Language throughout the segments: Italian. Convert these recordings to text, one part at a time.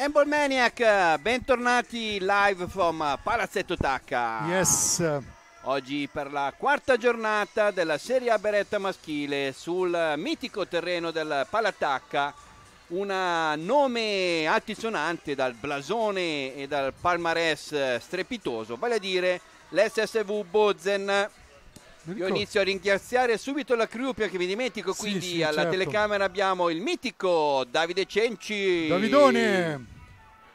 Amble Maniac, bentornati live from uh, Palazzetto Tacca. Yes. Oggi per la quarta giornata della Serie A Beretta maschile sul uh, mitico terreno del Palatacca, un nome altisonante dal blasone e dal palmarès uh, strepitoso, vale a dire l'SSV Bozen io inizio a ringraziare subito la crew perché mi dimentico, quindi sì, sì, alla certo. telecamera abbiamo il mitico Davide Cenci. Davidone!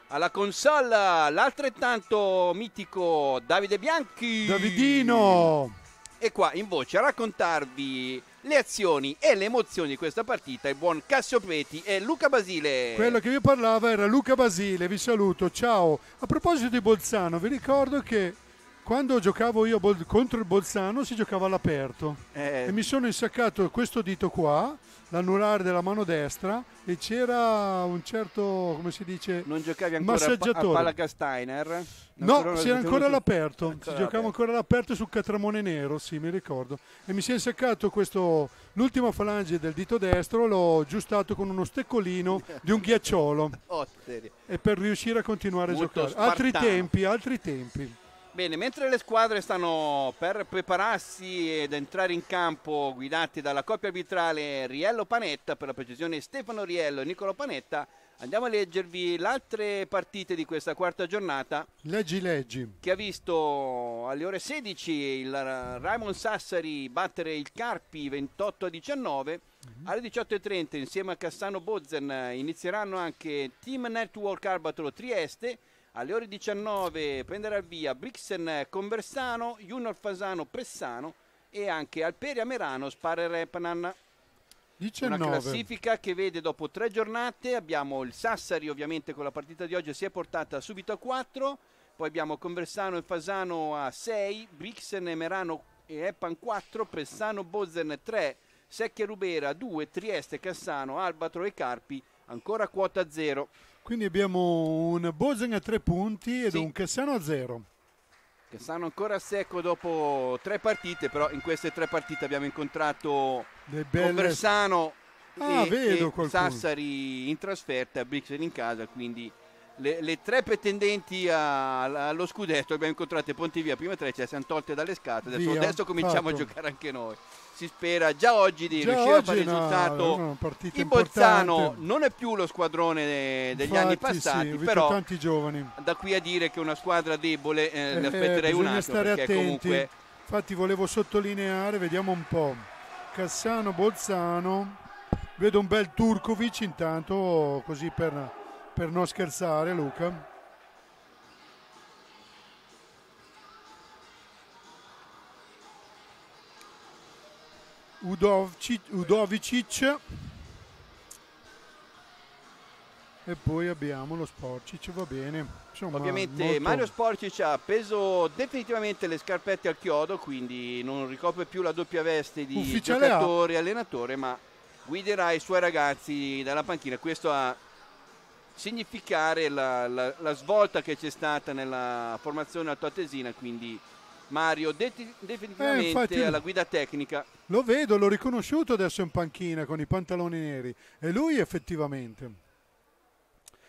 Alla consola l'altrettanto mitico Davide Bianchi. Davidino! E qua in voce a raccontarvi le azioni e le emozioni di questa partita il buon Cassio Preti e Luca Basile. Quello che vi parlava era Luca Basile, vi saluto, ciao. A proposito di Bolzano, vi ricordo che quando giocavo io contro il Bolzano si giocava all'aperto eh. e mi sono insaccato questo dito qua l'anulare della mano destra e c'era un certo come si dice non giocavi ancora a, pa- a palla Steiner no si era ancora all'aperto ancora si giocava all'aperto. ancora all'aperto sul catramone nero sì mi ricordo e mi si è insaccato questo l'ultima falange del dito destro l'ho aggiustato con uno steccolino di un ghiacciolo oh, e per riuscire a continuare Molto a giocare spartano. altri tempi altri tempi Bene, mentre le squadre stanno per prepararsi ed entrare in campo guidati dalla coppia arbitrale Riello Panetta, per la precisione Stefano Riello e Nicolo Panetta, andiamo a leggervi le altre partite di questa quarta giornata. Leggi, leggi. Che ha visto alle ore 16 il Raimond Sassari battere il Carpi 28 a 19. Mhm. Alle 18.30 insieme a Cassano Bozen inizieranno anche Team Network Arbatro Trieste alle ore 19 prenderà via Brixen Conversano, Junior Fasano Pressano e anche Alperia Merano Spare Repanan. 19. Una classifica che vede dopo tre giornate abbiamo il Sassari ovviamente con la partita di oggi si è portata subito a 4, poi abbiamo Conversano e Fasano a 6, Brixen e Merano e Epan 4, Pressano Bozen 3, Secchia Rubera 2, Trieste, Cassano, Albatro e Carpi ancora quota 0. Quindi abbiamo un Bozen a tre punti ed sì. un Cassano a zero. Cassano ancora a secco dopo tre partite, però in queste tre partite abbiamo incontrato belle... Conversano ah, e, e Sassari in trasferta, Brixen in casa, quindi le, le, tre pretendenti a, allo scudetto abbiamo incontrato Pontivia prima tre ce le siamo tolte dalle scatole adesso, adesso cominciamo Fatto. a giocare anche noi si spera già oggi di già riuscire oggi a fare il risultato no, il Bolzano non è più lo squadrone degli Infatti, anni passati sì, però tanti giovani. da qui a dire che una squadra debole eh, eh, ne eh, aspetterei un altro stare attenti. comunque Infatti volevo sottolineare, vediamo un po', Cassano, Bolzano, vedo un bel Turkovic intanto così per per non scherzare Luca. Udovicic e poi abbiamo lo Sporcic, va bene. Insomma, Ovviamente molto... Mario Sporcic ha appeso definitivamente le scarpette al chiodo, quindi non ricopre più la doppia veste di Ufficiale giocatore e allenatore, ma guiderà i suoi ragazzi dalla panchina. Questo ha significare la, la, la svolta che c'è stata nella formazione altoatesina, quindi Mario de definitivamente eh, alla guida tecnica. Lo vedo, l'ho riconosciuto adesso in panchina con i pantaloni neri e lui effettivamente.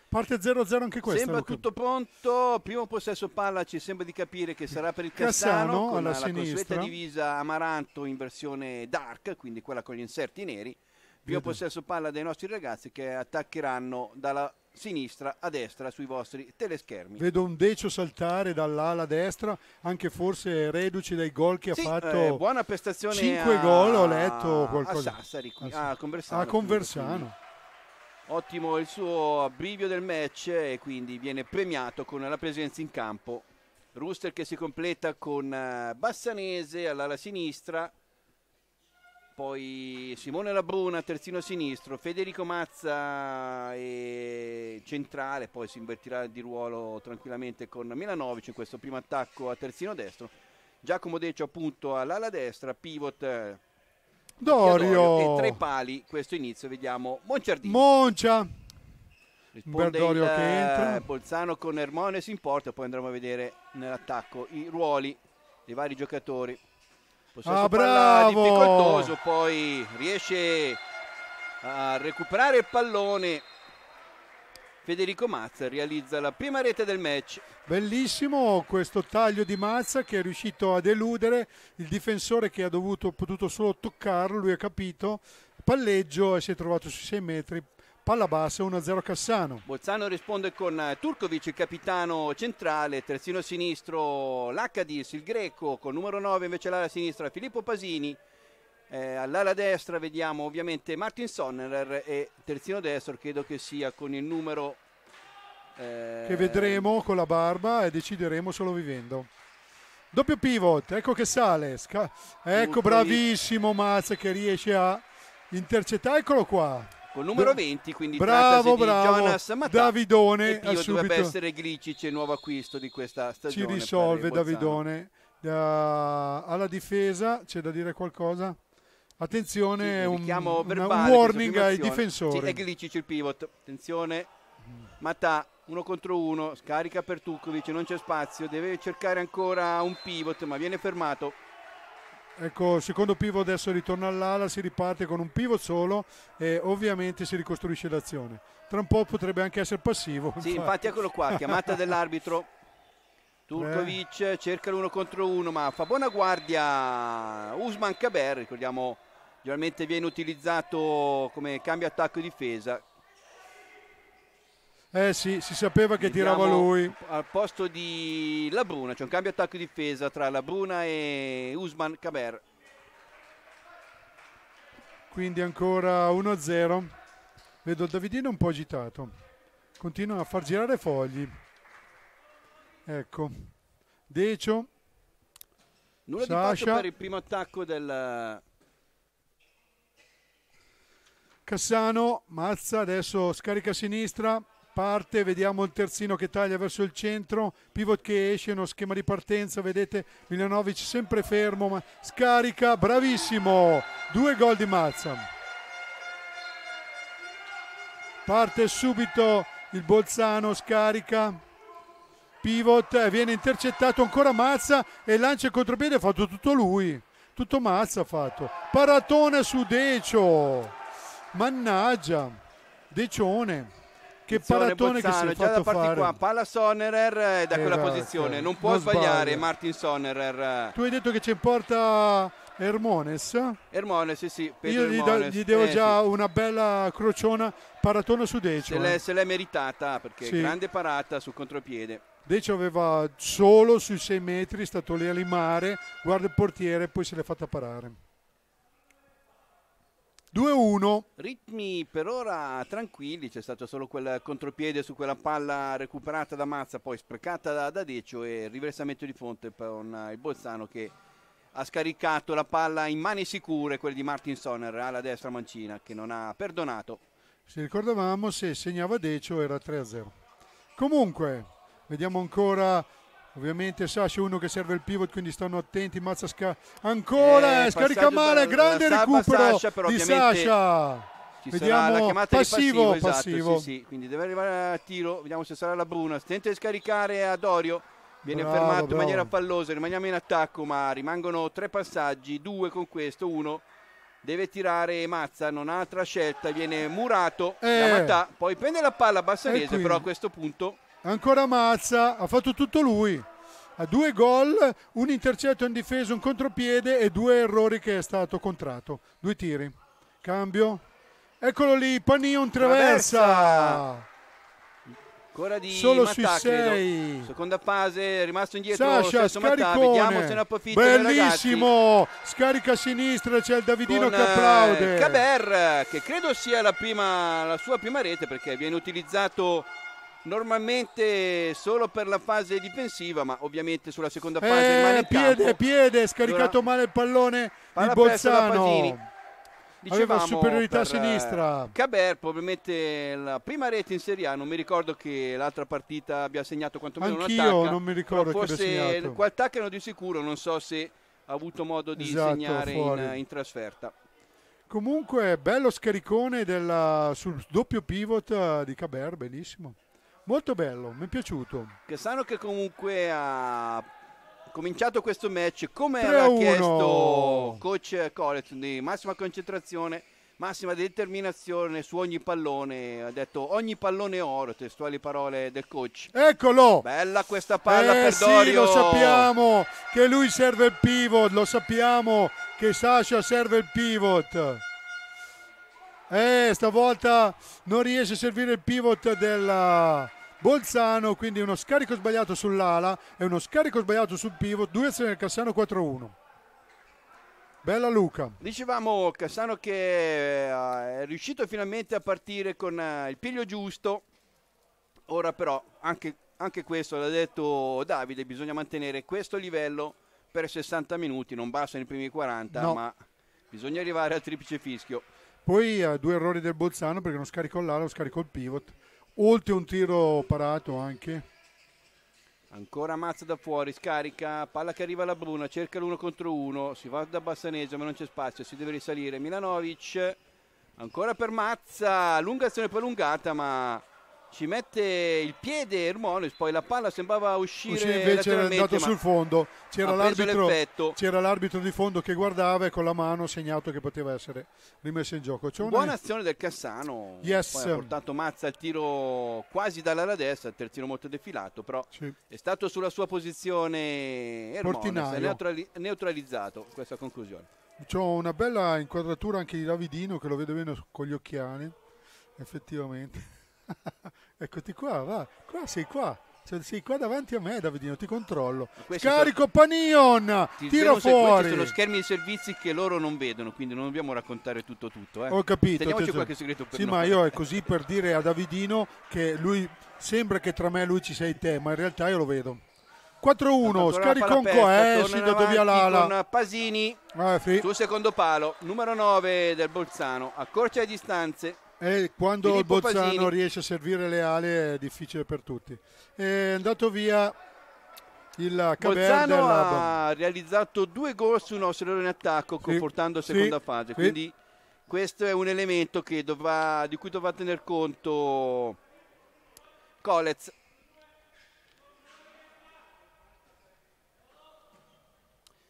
Parte 0-0 anche questo. Sembra Luca. tutto pronto, primo possesso palla ci sembra di capire che sarà per il Cassano, Cassano con alla la consueta divisa amaranto in versione dark, quindi quella con gli inserti neri. Primo possesso palla dei nostri ragazzi che attaccheranno dalla sinistra a destra sui vostri teleschermi. Vedo un Decio saltare dall'ala destra, anche forse reduci dai gol che sì, ha fatto. Eh, buona prestazione. 5 a... gol ho letto qualcosa. A Sassari, qui, a, ah, a Conversano. A Conversano. Ottimo il suo abbrivio del match e quindi viene premiato con la presenza in campo. Rooster che si completa con eh, Bassanese all'ala sinistra, poi Simone Labruna, terzino sinistro, Federico Mazza centrale, poi si invertirà di ruolo tranquillamente con Milanovic in questo primo attacco a terzino destro. Giacomo Deccio appunto all'ala destra, pivot eh, Dorio e tre pali questo inizio, vediamo Monciardini. Moncia risponde il, che entra. Eh, Bolzano con Ermone si importa, poi andremo a vedere nell'attacco i ruoli dei vari giocatori. Possesso ah, palla difficoltoso, poi riesce a recuperare il pallone. Federico Mazza realizza la prima rete del match. Bellissimo questo taglio di Mazza che è riuscito ad eludere il difensore che ha dovuto, potuto solo toccarlo, lui ha capito, palleggio e si è trovato sui 6 metri, palla bassa 1-0 Cassano. Bolzano risponde con eh, Turkovic, il capitano centrale, terzino sinistro l'Hadis, il greco, con numero 9 invece l'ala sinistra Filippo Pasini. Eh, all'ala destra vediamo ovviamente Martin Sonnerer e terzino destro credo che sia con il numero eh... che vedremo con la barba e decideremo solo vivendo. Doppio pivot, ecco che sale, Sca ecco Molto bravissimo Mazza che riesce a intercettare, eccolo qua col ecco, numero 20, quindi bravo, bravo. Jonas Mattà Davidone e Pio dovrebbe essere Glicic il nuovo acquisto di questa stagione. Ci risolve Davidone. Da, alla difesa c'è da dire qualcosa? Attenzione, sì, un, verbale, un warning ai difensori. Sì, è Glicic il pivot. Attenzione, Matà uno contro uno, scarica per Tukovic, non c'è spazio, deve cercare ancora un pivot, ma viene fermato Ecco, secondo pivot adesso ritorna all'ala, si riparte con un pivot solo e ovviamente si ricostruisce l'azione. Tra un po' potrebbe anche essere passivo. Sì, infatti, infatti eccolo qua, chiamata dell'arbitro. Eh. Turkovic eh. cerca l'uno contro uno, ma fa buona guardia Usman Kaber, ricordiamo, generalmente viene utilizzato come cambio attacco e difesa. Eh sì, si sapeva che Andiamo tirava lui. Al posto di La Bruna, c'è un cambio attacco e difesa tra La Bruna e Usman Caber. Quindi ancora 1-0. Vedo il Davidino un po' agitato. Continua a far girare fogli. Ecco. Decio. Nulla Sasha. di fatto per il primo attacco del, Cassano, Mazza adesso scarica a sinistra, parte, vediamo il terzino che taglia verso il centro, pivot che esce, uno schema di partenza, vedete Milanovic sempre fermo, ma scarica, bravissimo, due gol di Mazza. Parte subito il Bolzano, scarica, pivot, eh, viene intercettato ancora Mazza e lancia il contropiede, ha fatto tutto lui, tutto Mazza ha fatto. Paratone su Decio, mannaggia, Decione che paratone Bozzano, che si è già fatto da parte fare. qua palla Sonnerer eh, da eh, quella va, esatto. posizione non può non sbagliare sbaglia. Martin Sonnerer tu hai detto che c'è in porta Hermones Hermones sì sì Pedro io gli, Hermones. gli devo eh, già sì. una bella crociona paratona su Decio se eh. l'è, eh. se l'è meritata perché sì. grande parata sul contropiede Decio aveva solo sui 6 metri stato lì a limare guarda il portiere e poi se l'è fatta parare 2-1. Ritmi per ora tranquilli, c'è stato solo quel contropiede su quella palla recuperata da Mazza, poi sprecata da, da Decio e riversamento di fonte per un, il Bolzano che ha scaricato la palla in mani sicure, quella di Martin Sonner alla destra Mancina che non ha perdonato. Se ricordavamo se segnava Decio era 3-0. Comunque, vediamo ancora Ovviamente Sasha uno che serve il pivot, quindi stanno attenti. Mazza sca- ancora, eh, scarica male, grande dalla recupero Sasha, però, di Sasha. Vediamo, passivo, passivo, esatto, passivo. Sì, sì. quindi deve arrivare a tiro, vediamo se sarà la Bruna. Tenta di scaricare a Dorio, viene bravo, fermato bravo. in maniera pallosa, rimaniamo in attacco, ma rimangono tre passaggi, due con questo, uno deve tirare Mazza, non ha altra scelta, viene murato eh. da Matà, poi prende la palla Bassanese, però a questo punto ancora Mazza, ha fatto tutto lui. Ha due gol, un intercetto in difesa, un contropiede e due errori che è stato contratto. Due tiri. Cambio. Eccolo lì, Panion traversa. traversa. Ancora di Solo Mattà, sui 6. Seconda fase, rimasto indietro. Sascia, scaricone. Bellissimo. Scarica a sinistra, c'è il Davidino che applaude. Eh, Caber, che credo sia la, prima, la sua prima rete perché viene utilizzato normalmente solo per la fase difensiva, ma ovviamente sulla seconda fase eh, rimane in piede, campo. piede, scaricato male il pallone di Bolzano. Dicevamo Aveva superiorità a eh, sinistra. Caber probabilmente la prima rete in Serie A, non mi ricordo che l'altra partita abbia segnato quantomeno Anch'io un attacco. Anch'io non mi ricordo che abbia segnato. Forse attaccano di sicuro, non so se ha avuto modo di esatto, segnare in, in trasferta. Comunque bello scaricone della, sul doppio pivot eh, di Caber, benissimo. Molto bello, mi è piaciuto. Cassano che comunque ha cominciato questo match come ha chiesto coach Colet di massima concentrazione, massima determinazione su ogni pallone. Ha detto ogni pallone oro, testuali parole del coach. Eccolo! Bella questa palla eh, per sì, Dorio. lo sappiamo che lui serve il pivot, lo sappiamo che Sasha serve il pivot. Eh, stavolta non riesce a servire il pivot della Bolzano, quindi uno scarico sbagliato sull'ala e uno scarico sbagliato sul pivot, due azioni del Cassano 4-1. Bella Luca. Dicevamo Cassano che eh, è riuscito finalmente a partire con eh, il piglio giusto, ora però anche, anche questo l'ha detto Davide, bisogna mantenere questo livello per 60 minuti, non basta nei primi 40, no. ma bisogna arrivare al triplice fischio. Poi ha eh, due errori del Bolzano perché non scaricò l'ala, lo scaricò il pivot Oltre un tiro parato anche. Ancora Mazza da fuori, scarica, palla che arriva alla Bruna, cerca l'uno contro uno, si va da Bassaneggio ma non c'è spazio, si deve risalire. Milanovic, ancora per Mazza, lunga azione prolungata ma ci mette il piede Ermonis, poi la palla sembrava uscire Uscì invece era andato sul fondo, c'era l'arbitro, c'era l'arbitro di fondo che guardava e con la mano segnato che poteva essere rimessa in gioco. Una... Buona azione del Cassano, yes. ha portato Mazza al tiro quasi dall'ala destra, il terzino molto defilato, però sì. è stato sulla sua posizione Ermonis, ha neutrali neutralizzato questa conclusione. C'è una bella inquadratura anche di Davidino che lo vede bene con gli occhiali, effettivamente. Eccoti qua, va. Qua sei qua. Cioè, sei qua davanti a me, Davidino, ti controllo. Carico sono... Panion, ti tiro fuori. sono schermi di servizi che loro non vedono, quindi non dobbiamo raccontare tutto tutto. Eh. Ho capito. Teniamoci qualche segreto per Sì, no. ma io è così per dire a Davidino che lui sembra che tra me e lui ci sei te, ma in realtà io lo vedo. 4-1, scarico un co, eh, sì, da via l'ala. Con Pasini, eh, sul secondo palo, numero 9 del Bolzano, accorcia le distanze, e quando Filippo il Bozzano Pasini. riesce a servire le ali è difficile per tutti. È andato via il Bozzano ha realizzato due gol su un errore in attacco sì, la seconda sì, fase sì. quindi questo è un elemento dovrà, di cui dovrà tener conto Colez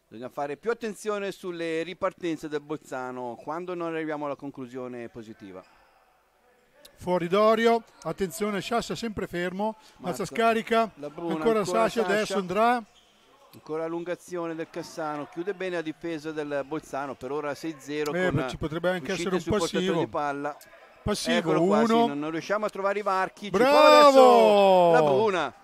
bisogna fare più attenzione sulle ripartenze del Bozzano quando non arriviamo alla conclusione positiva fuori Dorio, attenzione Sciascia sempre fermo, Mazza scarica, Bruna, ancora, ancora Sasha, adesso andrà. Ancora allungazione del Cassano, chiude bene la difesa del Bolzano, per ora 6-0 eh, con ci potrebbe anche essere un passivo. Di palla. Passivo, Eccolo uno. sì, non riusciamo a trovare i varchi. Bravo! La Bruna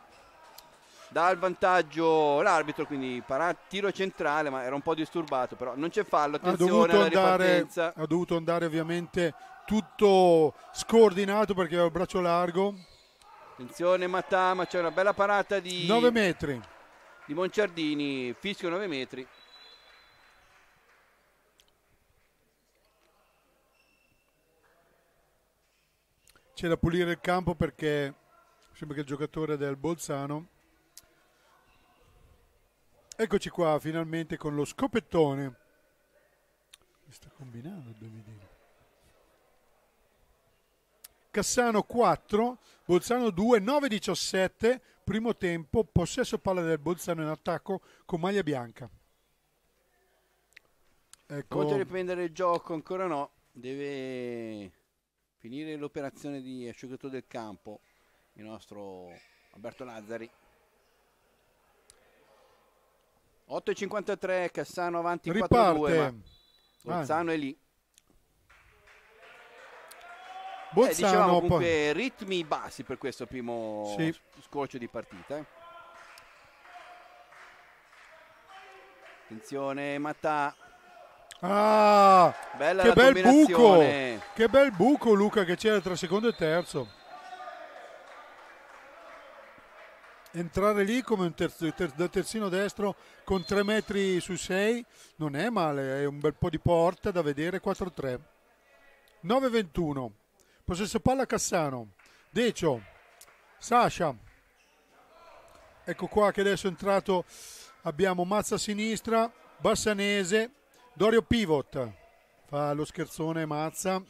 dà il vantaggio l'arbitro, quindi parà, tiro centrale, ma era un po' disturbato, però non c'è fallo, attenzione ha dovuto, andare, ha dovuto andare ovviamente tutto scordinato perché aveva il braccio largo. Attenzione Matama, c'è una bella parata di 9 metri di Monciardini, fischio 9 metri. C'è da pulire il campo perché sembra che il giocatore del Bolzano. Eccoci qua finalmente con lo scopettone. Mi sta combinando Dovidini. Cassano 4, Bolzano 2, 9-17, primo tempo, possesso palla del Bolzano in attacco con maglia bianca. Ecco. Oltre riprendere il gioco, ancora no, deve finire l'operazione di asciugatore del campo il nostro Alberto Lazzari. 8.53, Cassano avanti Riparte. 4-2. Bolzano ah. è lì. Bozzano, eh, diciamo comunque ritmi bassi per questo primo sì. scorcio di partita. Eh. Attenzione Mattà. Ah, Bella che bel buco! Che bel buco Luca che c'era tra secondo e terzo. Entrare lì come un terzo, ter, da terzino destro con 3 metri su 6 non è male, è un bel po' di porta da vedere 4-3. 9-21. Possesso palla Cassano. Decio. Sasha. Ecco qua che adesso è entrato. Abbiamo Mazza a sinistra. Bassanese. Dorio Pivot. Fa lo scherzone Mazza.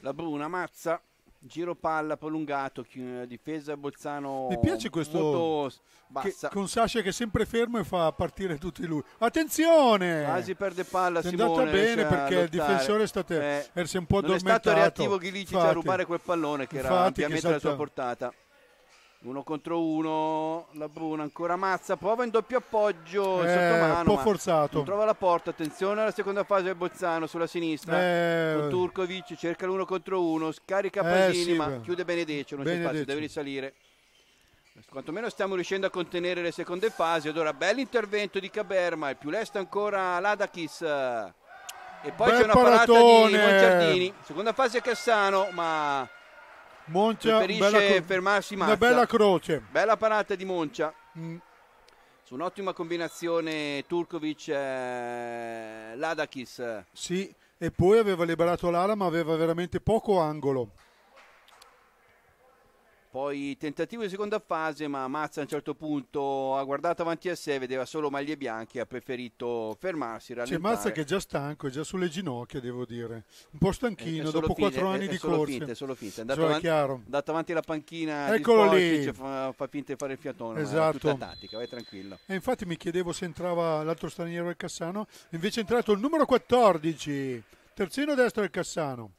La Bruna Mazza giro palla prolungato, eh, difesa Bolzano. Mi piace questo bassa. Che, con Sascia che è sempre fermo e fa partire tutti lui. Attenzione! Quasi perde palla. È Simone, bene cioè, perché il difensore è stato, eh, un po' addormentato. È stato reattivo Ghilici a rubare quel pallone che infatti, era ampiamente alla esatto. sua portata. Uno contro uno, la Bruna ancora mazza, prova in doppio appoggio, eh, sottomano, un po' forzato. trova la porta, attenzione alla seconda fase del Bozzano sulla sinistra. Eh, con Turkovic cerca l'uno contro uno, scarica eh, Pasini, eh, sì, ma chiude Benedetto non Benedeccio. c'è spazio, deve risalire. Quantomeno stiamo riuscendo a contenere le seconde fasi, allora bell'intervento di Caberma, il più lesto ancora l'Adakis. E poi Bel c'è una paratone. parata di Mongiardini seconda fase Cassano, ma Moncia preferisce bella, fermarsi Mazza. Una bella croce. Bella parata di Moncia. Mm. Su un'ottima combinazione Turkovic eh, Ladakis. Sì, e poi aveva liberato l'ala ma aveva veramente poco angolo. Poi tentativo di seconda fase, ma Mazza a un certo punto ha guardato avanti a sé, vedeva solo maglie bianche, ha preferito fermarsi. C'è Mazza che è già stanco, è già sulle ginocchia, devo dire. Un po' stanchino, eh, dopo quattro anni è, è di solo corse. è solo finta, cioè, è andato, avanti, andato avanti alla panchina, Eccolo sporci, lì. Cioè, fa, fa finta di fare il fiatone, esatto. tutta tattica, vai tranquillo. E infatti mi chiedevo se entrava l'altro straniero del Cassano, invece è entrato il numero 14, terzino destro del Cassano.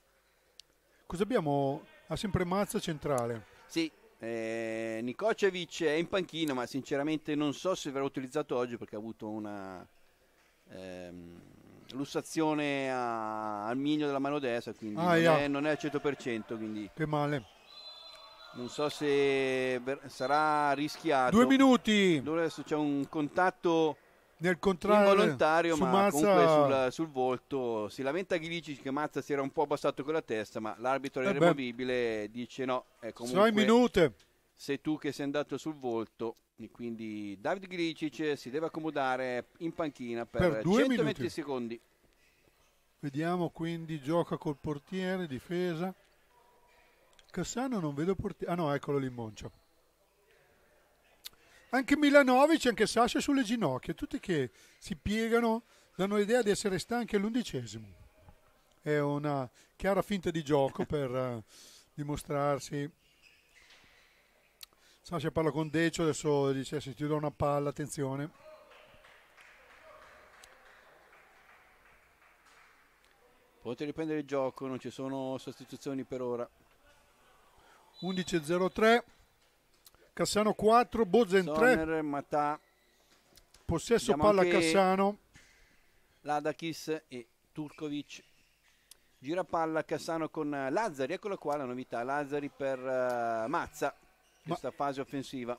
Cosa abbiamo? Ha sempre Mazza centrale. Sì, eh, Nikocevic è in panchina, ma sinceramente non so se verrà utilizzato oggi perché ha avuto una ehm, lussazione a, al miglio della mano destra, quindi ah, non, è, non, è, al 100%. Quindi che male. Non so se ver- sarà rischiato. Due minuti. Adesso c'è un contatto nel contrario involontario, ma Mazza... comunque sul, sul, volto si lamenta Ghilici che Mazza si era un po' abbassato con la testa, ma l'arbitro è eh removibile, dice no, è comunque 6 minute. Sei tu che sei andato sul volto e quindi David Gricic si deve accomodare in panchina per, per 120 minuti. secondi. Vediamo quindi gioca col portiere, difesa. Cassano non vedo portiere. Ah no, eccolo lì in Moncia anche Milanovic, anche Sasha sulle ginocchia, tutti che si piegano, danno l'idea di essere stanchi all'undicesimo. È una chiara finta di gioco per uh, dimostrarsi. Sasha parla con Decio, adesso dice se ti do una palla, attenzione. Potete riprendere il gioco, non ci sono sostituzioni per ora. 11 11.03 Cassano 4, Bozen 3. Possesso Andiamo palla Cassano. Ladakis e Turkovic. Gira palla Cassano con Lazzari, eccola qua la novità, Lazzari per uh, Mazza, questa Ma... fase offensiva.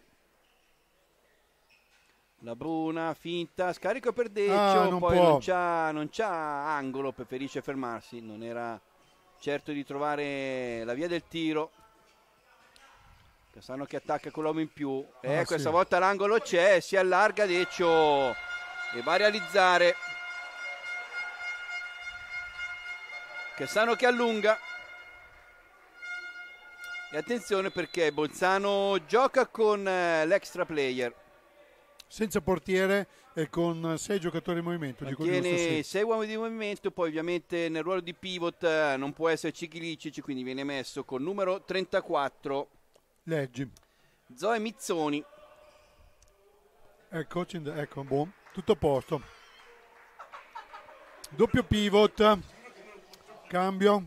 La Bruna, finta, scarico per Decio, ah, non poi può. non c'ha angolo, preferisce fermarsi, non era certo di trovare la via del tiro. Cassano che attacca con l'uomo in più. Eh, ah, questa volta l'angolo c'è, si allarga Decio e va a realizzare. Cassano che allunga. E attenzione perché Bolzano gioca con eh, l'extra player. Senza portiere e con sei giocatori in movimento. Tiene sei uomini di movimento, poi ovviamente nel ruolo di pivot eh, non può esserci Chilicic, quindi viene messo col numero 34 Leggi. Zoe Mizzoni. Ecco, ecco boh, tutto a posto. Doppio pivot. Cambio.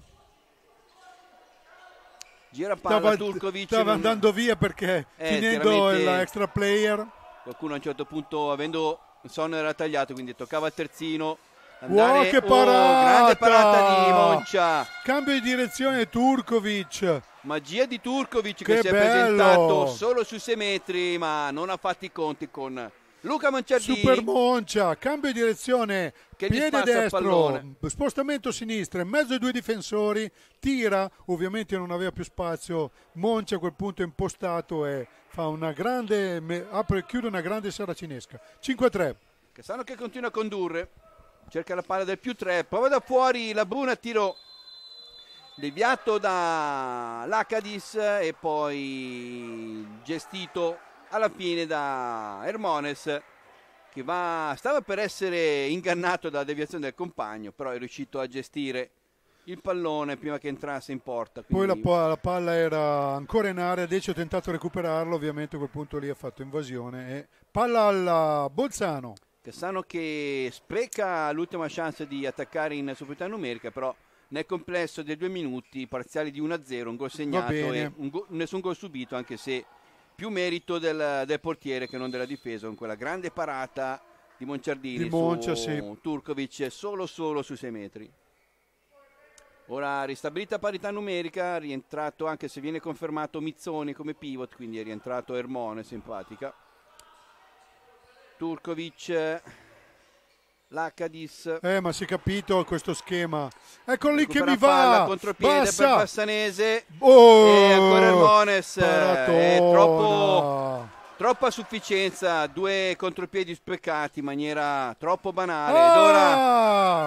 Gira palla stava, Turkovic. Stava andando via perché eh, finendo l'extra player. Qualcuno a un certo punto, avendo Sonno era tagliato, quindi toccava il terzino andare. Wow, oh, che oh, parata! Oh, grande parata di Moncia. Cambio di direzione Turkovic. Magia di Turkovic che, che si è presentato solo su 6 metri, ma non ha fatto i conti con Luca Manciardini. Super Moncia, cambio di direzione, che piede destro, spostamento sinistro, in mezzo ai due difensori, tira, ovviamente non aveva più spazio, Moncia a quel punto è impostato e fa una grande, apre e chiude una grande saracinesca. 5-3. Cassano che continua a condurre, cerca la palla del più 3 prova da fuori la Bruna tiro deviato da Lacadis e poi gestito alla fine da Hermones che va, stava per essere ingannato dalla deviazione del compagno però è riuscito a gestire il pallone prima che entrasse in porta poi la, la, palla era ancora in area Decio ha tentato di recuperarlo ovviamente a quel punto lì ha fatto invasione e palla alla Bolzano Cassano che spreca l'ultima chance di attaccare in superiorità numerica, però nel complesso dei due minuti parziali di 1-0, un gol segnato e go- nessun gol subito, anche se più merito del, del, portiere che non della difesa, con quella grande parata di Monciardini di Moncia, su sì. Turkovic solo solo sui 6 metri. Ora ristabilita parità numerica, rientrato anche se viene confermato Mizzoni come pivot, quindi è rientrato Ermone, simpatica. Turkovic l'Hadis. Eh, ma si è capito questo schema. Eccolo lì che mi va. Contropiede Bassa. per Bassanese Oh, e ancora Hermones. È troppo troppa sufficienza, due contropiedi speccati in maniera troppo banale. Ah! Ed ora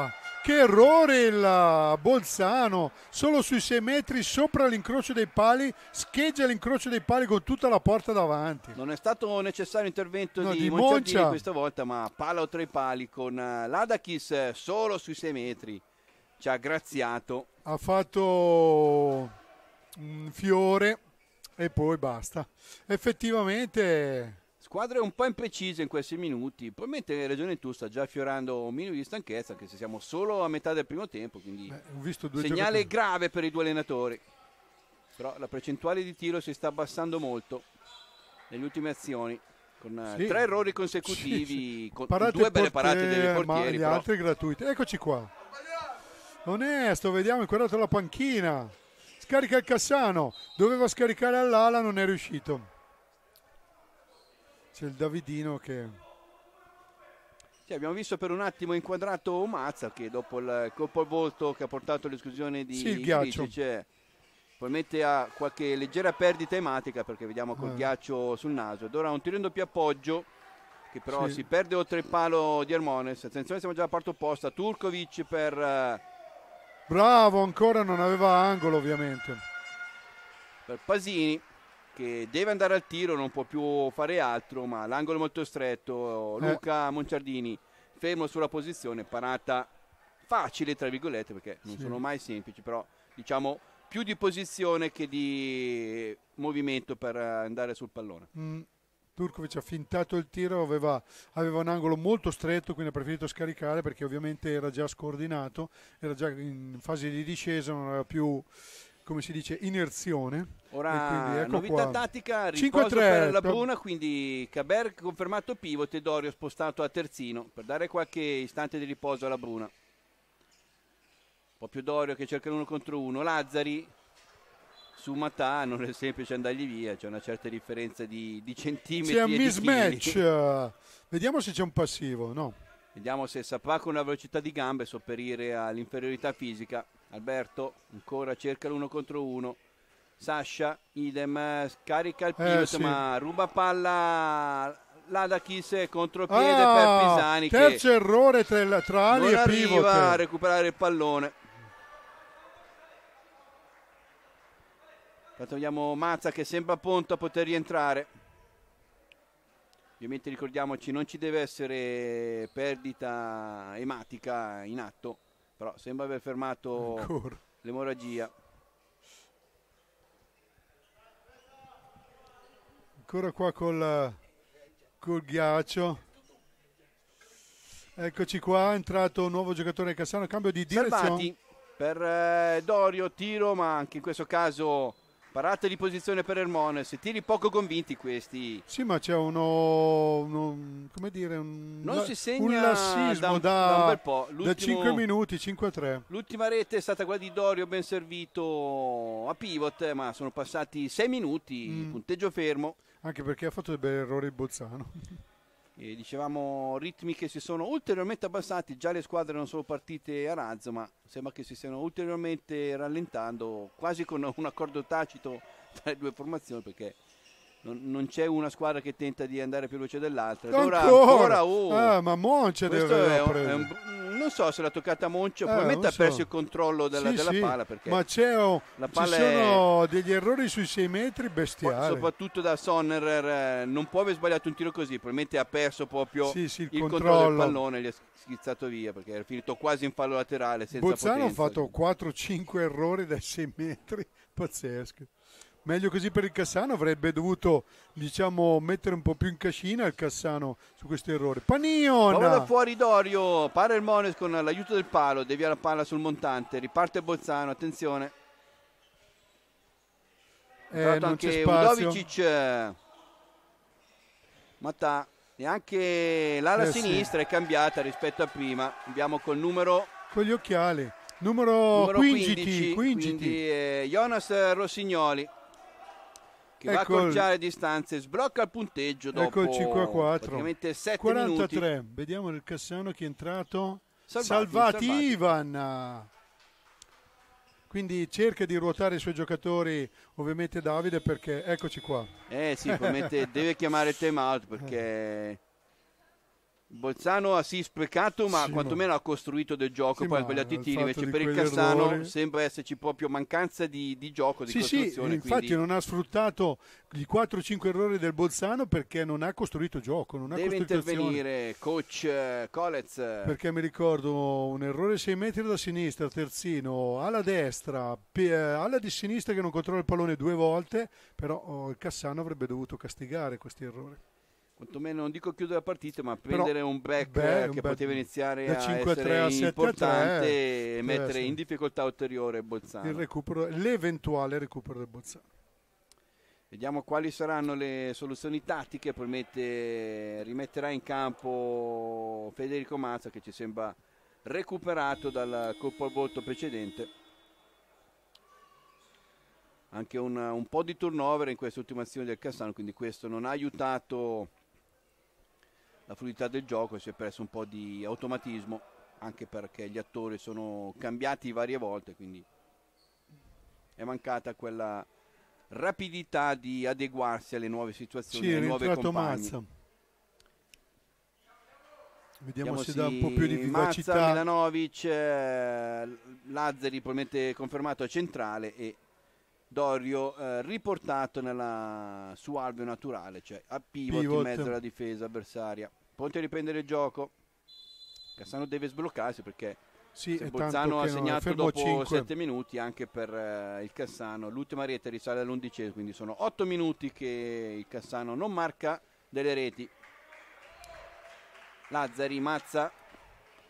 ah! Che errore il eh, Bolzano, solo sui 6 metri sopra l'incrocio dei pali, scheggia l'incrocio dei pali con tutta la porta davanti. Non è stato necessario intervento no, di, di Monciardini questa volta, ma palla oltre i pali con eh, l'Adakis eh, solo sui 6 metri. Ci ha graziato. Ha fatto un fiore e poi basta. Effettivamente Squadre un po' imprecise in questi minuti, probabilmente hai ragione tu, sta già fiorando un minimo di stanchezza, anche se siamo solo a metà del primo tempo, quindi Beh, segnale giocatori. grave per i due allenatori. Però la percentuale di tiro si sta abbassando molto nelle ultime azioni, con eh, sì. tre errori consecutivi, sì, sì. con parate due belle portiere, parate dei portieri. Ma gli altri gratuiti, eccoci qua. Onesto, vediamo, guardate la panchina. Scarica il Cassano, doveva scaricare all'ala, non è riuscito c'è il Davidino che sì, abbiamo visto per un attimo inquadrato Mazza che dopo il colpo al volto che ha portato all'esclusione di sì, Gricic eh, probabilmente ha qualche leggera perdita ematica perché vediamo col eh. ghiaccio sul naso ed ora un tiro in doppio appoggio che però sì. si perde oltre il palo di Armones attenzione siamo già alla parte opposta Turkovic per eh, bravo ancora non aveva angolo ovviamente per Pasini che deve andare al tiro, non può più fare altro, ma l'angolo è molto stretto. Eh. Luca eh. Monciardini fermo sulla posizione, parata facile, tra virgolette, perché non sì. sono mai semplici, però diciamo più di posizione che di movimento per andare sul pallone. Mm. Turkovic ha fintato il tiro, aveva, aveva, un angolo molto stretto, quindi ha preferito scaricare perché ovviamente era già scordinato, era già in fase di discesa, non aveva più come si dice, inerzione. Ora, ecco novità qua. tattica, riposo 5-3, per la Bruna, quindi Caber confermato pivot e Dorio spostato a terzino per dare qualche istante di riposo alla Bruna. Un po' più Dorio che cerca l'uno contro uno, Lazzari su Matà non è semplice andargli via, c'è una certa differenza di, di centimetri. C'è un mismatch, vediamo se c'è un passivo, no? Vediamo se saprà con la velocità di gambe sopperire all'inferiorità fisica. Alberto ancora cerca l'uno contro uno. Sasha, idem, scarica il pilot eh, sì. ma ruba palla l'Adakis contropiede ah, per Pisani terzo che errore tra, tra ali e pivot a recuperare il pallone Intanto vediamo Mazza che sembra pronto a poter rientrare ovviamente ricordiamoci non ci deve essere perdita ematica in atto però sembra aver fermato l'emorragia. Ancora qua col, col ghiaccio. Eccoci qua, è entrato un nuovo giocatore Cassano, cambio di direzione. Salvati per eh, Dorio, tiro, ma anche in questo caso parate di posizione per Hermones, tiri poco convinti questi. Sì, ma c'è uno, uno come dire, un, non si segna un lassismo da, da, da, un bel po'. da 5 minuti, 5-3. L'ultima rete è stata quella di Dorio, ben servito a pivot, ma sono passati 6 minuti, mm. punteggio fermo. Anche perché ha fatto dei bei errori il Bolzano. eh, dicevamo ritmi che si sono ulteriormente abbassati, già le squadre non sono partite a razzo, ma sembra che si stiano ulteriormente rallentando, quasi con un accordo tacito tra le due formazioni perché non, non, c'è una squadra che tenta di andare più veloce dell'altra. ancora, ancora oh, ah, ma Monce deve è un, è un, non so se l'ha toccata Moncia, eh, probabilmente ha perso il controllo della, sì, della sì. pala. ma c'è oh, pala ci sono è... degli errori sui 6 metri bestiali. Soprattutto da Sonnerer, eh, non può aver sbagliato un tiro così, probabilmente ha perso proprio sì, il, il controllo. controllo. del pallone, gli è schizzato via perché era finito quasi in fallo laterale. Senza Bozzano ha fatto 4-5 errori dai 6 metri, pazzesco meglio così per il Cassano, avrebbe dovuto diciamo, mettere un po' più in cascina il Cassano su questo errore. Panion! Parola fuori Dorio, para il Mones con l'aiuto del palo, devia la palla sul montante, riparte Bolzano, attenzione. Eh, non anche Udovicic, Matà e anche l'ala eh, sinistra sì. è cambiata rispetto a prima. Abbiamo col numero... Con gli occhiali. Numero, numero 15, 15, 15. Quindi, eh, Jonas Rossignoli che ecco, va a colciare distanze, sblocca il punteggio ecco dopo ecco 5 a 4. praticamente 7 43. Minuti. Vediamo il Cassiano che è entrato. Salvati, salvati, salvati, Ivan. Quindi cerca di ruotare i suoi giocatori, ovviamente Davide, perché eccoci qua. Eh sì, deve chiamare time out perché Bolzano ha sì sprecato, ma sì, quantomeno ma... ha costruito del gioco. Sì, poi ha sbagliato i tiri. Invece, per il Cassano errori... sembra esserci proprio mancanza di, di gioco. Di sì, sì, infatti, quindi... non ha sfruttato i 4-5 errori del Bolzano perché non ha costruito gioco. Non Deve intervenire, coach eh, Colez. Perché mi ricordo un errore 6 metri da sinistra, terzino, alla destra, eh, alla di sinistra che non controlla il pallone due volte. però oh, il Cassano avrebbe dovuto castigare questi errori quantomeno non dico chiudere la partita, ma prendere Però, un back beh, che un poteva iniziare da 5 a 3 a 7 importante a 3, e eh, mettere sì. in difficoltà ulteriore Bolzano. Recupero, l'eventuale recupero del Bolzano. Vediamo quali saranno le soluzioni tattiche, probabilmente rimetterà in campo Federico Mazza che ci sembra recuperato dal colpo al volto precedente. Anche un, un po' di turnover in questa ultima azione del Cassano, quindi questo non ha aiutato la fluidità del gioco e si è perso un po' di automatismo, anche perché gli attori sono cambiati varie volte, quindi è mancata quella rapidità di adeguarsi alle nuove situazioni, sì, alle nuove compagne. Vediamo, se dà un po' più di vivacità. Mazza, Milanovic, eh, Lazzari probabilmente confermato a centrale e Dorio eh, riportato nella, sua alveo naturale, cioè a pivot, pivot, in mezzo alla difesa avversaria. Ponte riprendere il gioco. Cassano deve sbloccarsi perché sì, se Bolzano ha eh, segnato dopo 5. 7 minuti anche per eh, il Cassano. L'ultima rete risale all'undicesimo, quindi sono 8 minuti che il Cassano non marca delle reti. Lazzari, Mazza,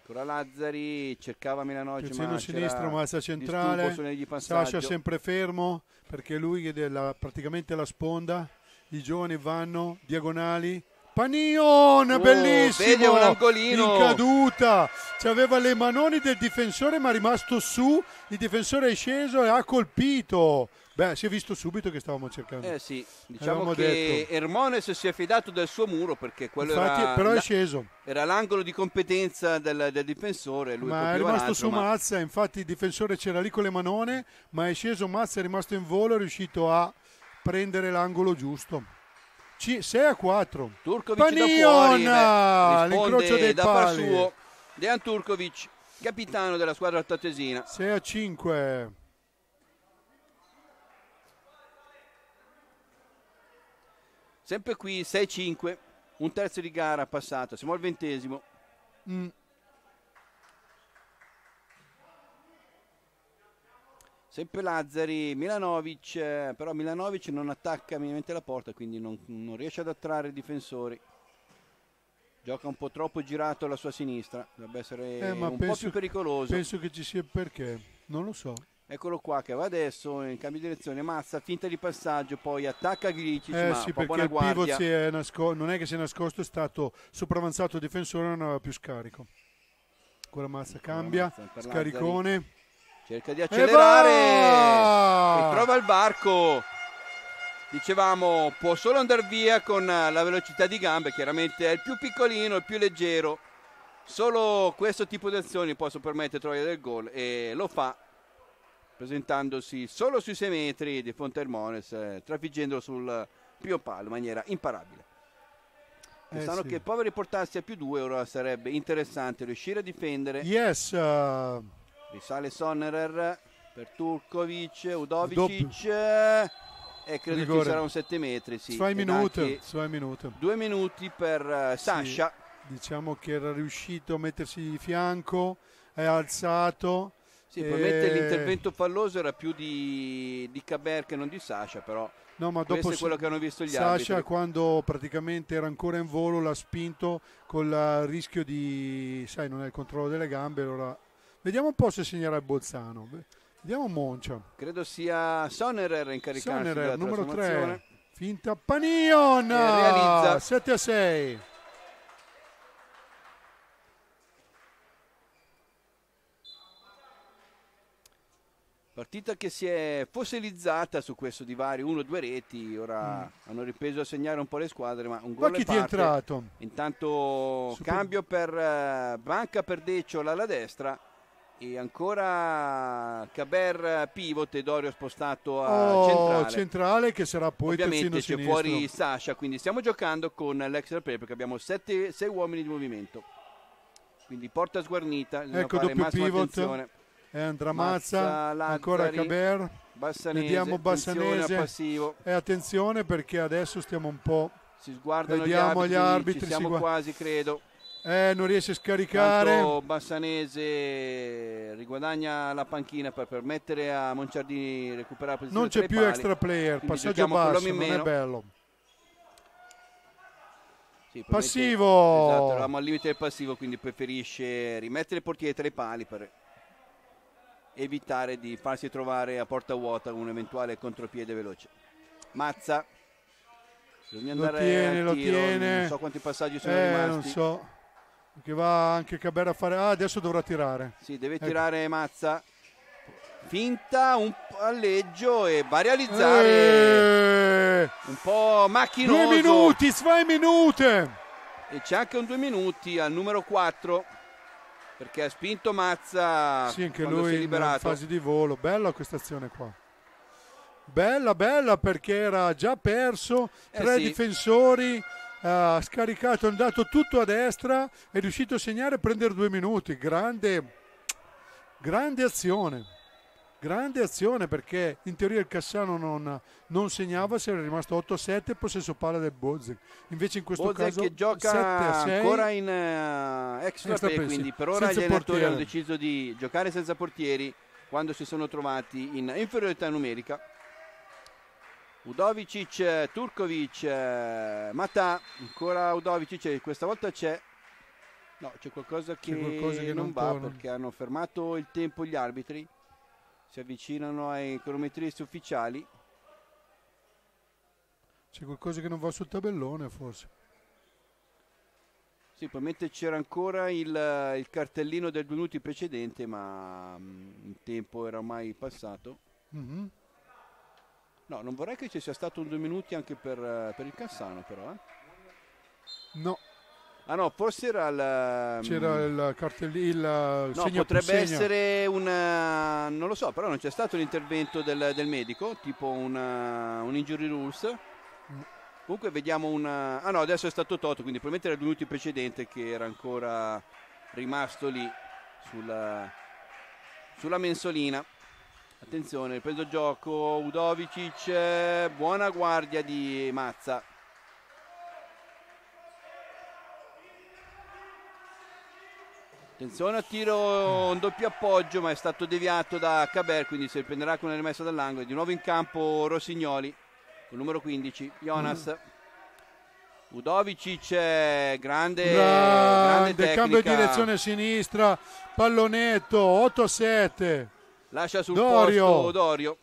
ancora Lazzari, cercava Milanovic. Piazzino ma sinistro, Mazza centrale, Sascia sempre fermo perché lui è della, praticamente la sponda, i giovani vanno diagonali, Panion, oh, bellissimo! un angolino! In caduta! Ci aveva le manoni del difensore, ma è rimasto su. Il difensore è sceso e ha colpito. Beh, si è visto subito che stavamo cercando. Eh sì, diciamo Avevamo che detto. Hermones si è fidato del suo muro perché quello Infatti, era, però è sceso. era l'angolo di competenza del, del difensore. ma è rimasto su ma... Mazza, infatti il difensore c'era lì con le manone, ma è sceso Mazza, è rimasto in volo, è riuscito a prendere l'angolo giusto. 6 a 4. Turkovic Paniona, da fuori, l'incrocio dei da pali. suo Dejan Turkovic, capitano della squadra tatesina. 6 a 5. Sempre qui 6-5, a un terzo di gara passato, siamo al ventesimo. Mm. Sempre Lazzari, Milanovic, eh, però Milanovic non attacca minimamente la porta, quindi non, non riesce ad attrarre i difensori gioca un po' troppo girato alla sua sinistra, dovrebbe essere eh, un penso, po' più pericoloso. Penso che ci sia perché, non lo so. Eccolo qua che va adesso in cambio di direzione, Mazza finta di passaggio, poi attacca Gricic, eh, ma sì, perché il guardia. pivot nascosto, non è che si è nascosto, è stato sopravanzato il difensore non aveva più scarico. Ancora Mazza cambia, Ancora Mazza, scaricone cerca di accelerare e, trova il barco dicevamo può solo andare via con la velocità di gambe chiaramente è il più piccolino il più leggero solo questo tipo di azioni possono permettere trovare del gol e lo fa presentandosi solo sui 6 metri di Fontermones eh, trafiggendolo sul primo palo in maniera imparabile eh, pensano eh sì. che poveri portarsi a più 2 ora sarebbe interessante riuscire a difendere yes uh risale Sonnerer per Turkovic, Udovic e credo Rigore. ci sarà un 7 metri sì. minuti, minuti. due minuti per uh, Sasha sì, diciamo che era riuscito a mettersi di fianco è alzato sì, probabilmente eh, l'intervento falloso era più di, di Caber che non di Sasha però No, ma dopo Questo è quello che hanno visto gli Sasha, arbitri. quando praticamente era ancora in volo, l'ha spinto con il rischio di, sai, non è il controllo delle gambe, allora Vediamo un po' se segnerà il Bolzano. Vediamo Moncia. Cioè. Credo sia Sonnerer a incaricarsi Sonnerer, numero 3. Finta Panion. Realizza. 7 a 6. Partita che si è fossilizzata su questo divario, 1-2 reti, ora mm. hanno ripreso a segnare un po' le squadre, ma un gol ma chi ti è entrato? Intanto Super... cambio per uh, Banca per Decio, l'ala destra e ancora Caber pivot e Dorio spostato a oh, centrale. centrale. che sarà poi Ovviamente c'è sinistro. fuori Sasha, quindi stiamo giocando con l'extra play perché abbiamo 6 uomini di movimento. Quindi porta sguarnita, ecco doppio pivot. Attenzione. E eh, andrà Mazza, Mazza ancora Caber. Bassanese, Vediamo Bassanese. Passivo. E eh, attenzione perché adesso stiamo un po' si sguardano Vediamo gli arbitri, gli arbitri siamo quasi credo eh, non riesce a scaricare. Tanto Bassanese riguadagna la panchina per permettere a Monciardini di recuperare la posizione. Non c'è più pali. extra player, Quindi passaggio basso, non meno. è bello. Sì, passivo. Esatto, eravamo al limite del passivo, quindi preferisce rimettere il portiere tra i pali per evitare di farsi trovare a porta vuota un eventuale contropiede veloce. Mazza. Bisogna andare lo tiene, lo tiro. tiene. Non so quanti passaggi sono eh, rimasti. Non so. Che va anche Cabera a fare. Ah, adesso dovrà tirare. Sì, deve ecco. tirare Mazza. Finta, un palleggio e va a realizzare. Eeeh. Un po' macchinoso. Due minuti, svai minute. E c'è anche un due minuti al numero 4 perché ha spinto Mazza sì, anche lui si in fase di volo bella questa azione qua bella bella perché era già perso eh tre sì. difensori ha scaricato, è andato tutto a destra, è riuscito a segnare e prendere due minuti. Grande, grande azione, grande azione perché in teoria il Cassano non, non segnava, se era rimasto 8-7 a possesso palla del Bozek. Invece in questo Bozek caso a gioca ancora in uh, extra, extra pay, quindi per ora gli allenatori hanno deciso di giocare senza portieri quando si sono trovati in inferiorità numerica Udovicic, eh, Turkovic, eh, Matà, ancora Udovicic, questa volta c'è No, c'è qualcosa che, qualcosa che non, non, va torna. perché hanno fermato il tempo gli arbitri, si avvicinano ai cronometristi ufficiali. C'è qualcosa che non va sul tabellone forse. Sì, probabilmente c'era ancora il, il, cartellino del due minuti precedente, ma mh, mm, il tempo era ormai passato. Mm -hmm. No, non vorrei che ci sia stato un due minuti anche per, eh, per il Cassano però. Eh? No. Ah no, forse era il... Ehm, C'era il cartellino, il eh, no, segno potrebbe essere un... Eh, non lo so, però non c'è stato l'intervento del, del, medico, tipo una, un injury rules. Mm. Comunque vediamo un... Ah no, adesso è stato Toto, quindi probabilmente era il minuti precedente che era ancora rimasto lì sulla, sulla mensolina. Attenzione, preso gioco Udovicic, buona guardia di Mazza. Attenzione a tiro, un doppio appoggio ma è stato deviato da Caber, quindi si riprenderà con una rimessa dall'angolo. Di nuovo in campo Rossignoli, con numero 15, Jonas. Mm. Udovicic, grande, grande, grande cambio di direzione sinistra, pallonetto, 8-7 lascia sul Dorio. posto Dorio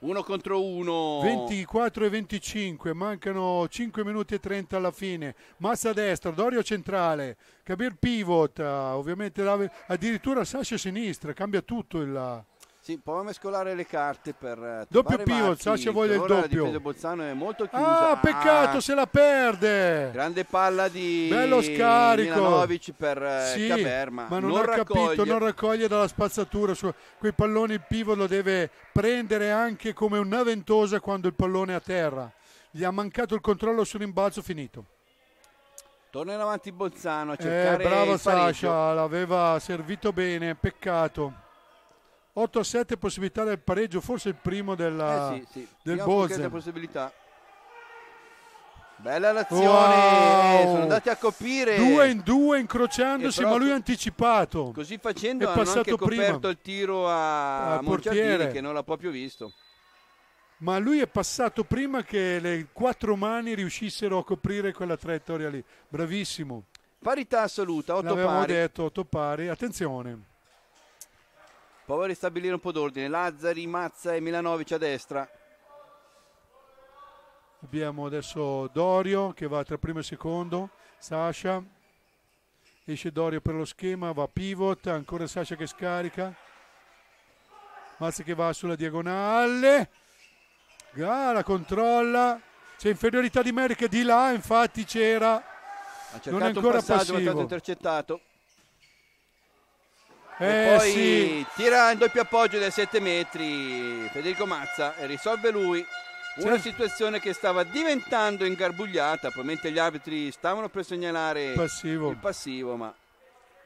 Uno contro uno. 24 e 25, mancano 5 minuti e 30 alla fine. Massa destra, Dorio centrale, Kabir pivot, eh, ovviamente addirittura Sasha sinistra, cambia tutto il... Sì, prova a mescolare le carte per eh, doppio pivot, so se vuole il doppio. La difesa Bolzano è molto chiusa. Ah, ah. peccato ah. se la perde. Grande palla di Bello scarico. Milanovic per eh, sì, Caberma. Ma non, non ha raccoglie. capito, non raccoglie dalla spazzatura su quei palloni il pivot lo deve prendere anche come una ventosa quando il pallone è a terra. Gli ha mancato il controllo sul rimbalzo finito. Torna in avanti Bolzano a eh, cercare eh, bravo Sasha, l'aveva servito bene, peccato. 8 a 7 possibilità del pareggio, forse il primo della, eh sì, sì. del Bozen. possibilità. Bella l'azione, wow. Oh! sono andati a coprire. Due in due incrociandosi, ma lui ha anticipato. Così facendo è hanno passato anche coperto il tiro a, a Monciardini che non l'ha proprio visto. Ma lui è passato prima che le quattro mani riuscissero a coprire quella traiettoria lì. Bravissimo. Parità assoluta, 8 L'avevamo detto, 8 pari. Attenzione prova a ristabilire un po' d'ordine Lazzari, Mazza e Milanovic a destra abbiamo adesso Dorio che va tra primo e secondo Sasha esce Dorio per lo schema va pivot ancora Sasha che scarica Mazza che va sulla diagonale Gara controlla c'è inferiorità di Merck di là infatti c'era non è ancora passaggio, passivo intercettato eh, poi sì. tira in doppio appoggio dai 7 metri Federico Mazza e risolve lui una sì. situazione che stava diventando ingarbugliata, probabilmente gli arbitri stavano per segnalare passivo. il passivo, ma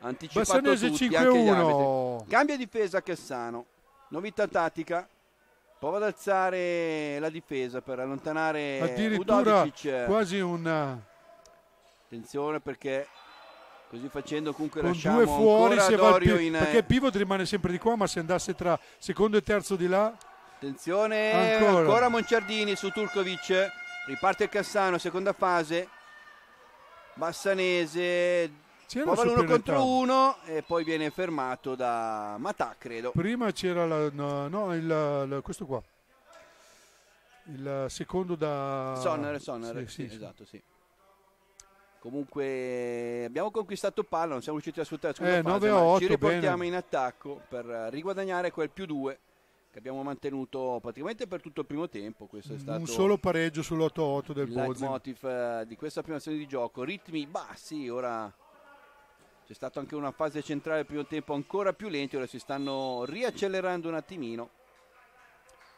anticipato Bassanese tutti, 5 anche 1. Cambia difesa Cassano, novità tattica, prova ad alzare la difesa per allontanare Addirittura Udovicic. quasi una... Attenzione perché Così facendo comunque con due fuori se va il in... perché Pivot rimane sempre di qua, ma se andasse tra secondo e terzo di là. Attenzione, ancora, ancora Monciardini su Turkovic. Riparte Cassano, seconda fase. Bassanese c'era l'uno contro uno e poi viene fermato da Matà, credo. Prima c'era la, no, no, il, la, questo qua. Il secondo da Sonner, Sonner. Sì, sì, sì, esatto, sì. Comunque abbiamo conquistato palla, non siamo riusciti a sfruttare la seconda eh, fase, 8, ci riportiamo bene. in attacco per riguadagnare quel più 2 che abbiamo mantenuto praticamente per tutto il primo tempo. Questo è stato un solo pareggio sull'8-8 del Bozzi. Il motif eh, di questa prima azione di gioco, ritmi bassi, ora c'è stata anche una fase centrale del primo tempo ancora più lenti, ora si stanno riaccelerando un attimino,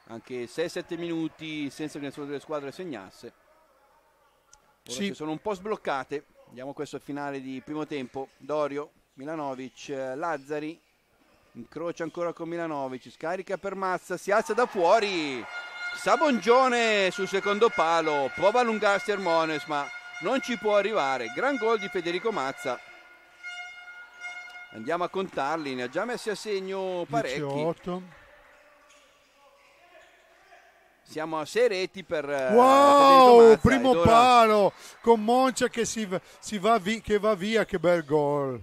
anche 6-7 minuti senza che nessuna delle squadre segnasse sì. Sono un po' sbloccate. Andiamo questo finale di primo tempo. Dorio, Milanovic, eh, Lazzari. Incrocia ancora con Milanovic. Scarica per Mazza. Si alza da fuori. Sabongione sul secondo palo. Prova a allungarsi Hermones, ma non ci può arrivare. Gran gol di Federico Mazza. Andiamo a contarli. Ne ha già messi a segno parecchi. 18 siamo a sei reti per eh, wow per primo ora... palo con Moncia che, si, si va vi, che, va via che bel gol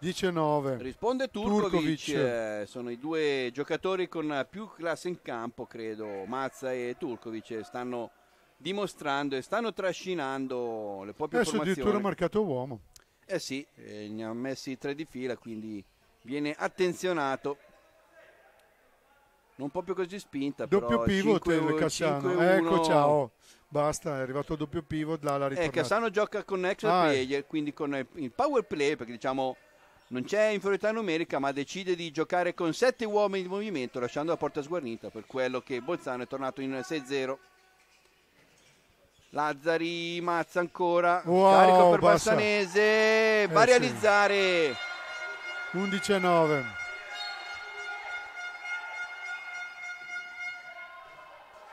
19 risponde Turkovic, Turkovic. Eh, sono i due giocatori con più classe in campo credo Mazza e Turkovic stanno dimostrando e stanno trascinando le proprie Adesso formazioni addirittura marcato uomo eh sì eh, ne ha messi tre di fila quindi viene attenzionato non più così spinta. Doppio però, pivot 5, Cassano. 5, ecco, ciao. Basta, è arrivato il doppio pivot l'ala ritornata. Eh, Cassano gioca con extra ah, eh. player, eh. quindi con eh, il power play, perché diciamo non c'è inferiorità numerica, ma decide di giocare con 7 uomini di movimento, lasciando la porta sguarnita per quello che Bolzano è tornato in 6-0. Lazzari mazza ancora, wow, carico per basta. Bassanese, va eh, a realizzare. Sì. 11-9.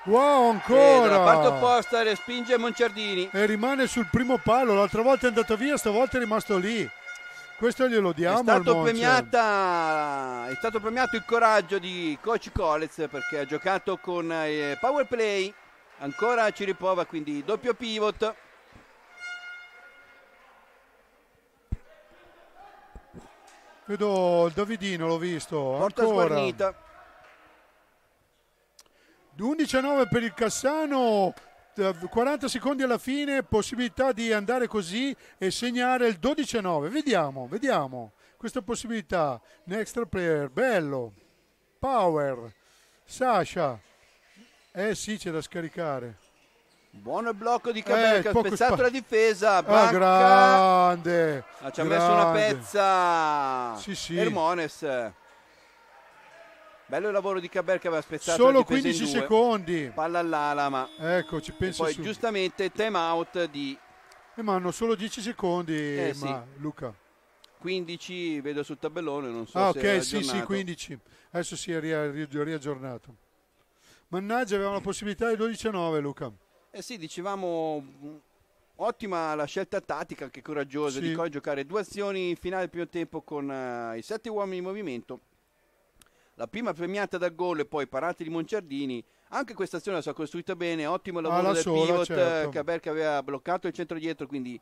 Wow, ancora! E dalla parte opposta respinge Monciardini. E rimane sul primo palo. L'altra volta è andato via, stavolta è rimasto lì. Questo glielo diamo. È stato, premiata, è stato premiato il coraggio di Coach Colez perché ha giocato con eh, power play. Ancora ci riprova quindi doppio pivot. Vedo il Davidino, l'ho visto. Porta ancora. sguarnita. 11-9 a per il Cassano, 40 secondi alla fine, possibilità di andare così e segnare il 12-9. a Vediamo, vediamo questa possibilità. Next player, bello. Power, Sasha. Eh sì, c'è da scaricare. Buono il blocco di Cabella eh, che ha spezzato spa- la difesa. Banca. Ah, grande! Ah, ci ha messo una pezza. Sì, sì. Ermones. Bello il lavoro di Cabel che aveva spezzato Solo 15 secondi. Palla all'ala, ma ecco, ci penso poi giustamente time out di eh, ma hanno solo 10 secondi, eh, sì. Luca. 15 vedo sul tabellone, non so ah, ok, sì, sì, 15. Adesso si è riaggiornato. Mannaggia, avevamo la possibilità di 12-9, Luca. Eh sì, dicevamo mm, ottima la scelta tattica, anche coraggiosa sì. di poi giocare due azioni in finale del primo tempo con uh, i sette uomini in movimento la prima premiata da gol e poi parate di Monciardini. Anche questa azione la si è costruita bene, ottimo lavoro ah, del sola, pivot certo. Eh, Caber che aveva bloccato il centro dietro, quindi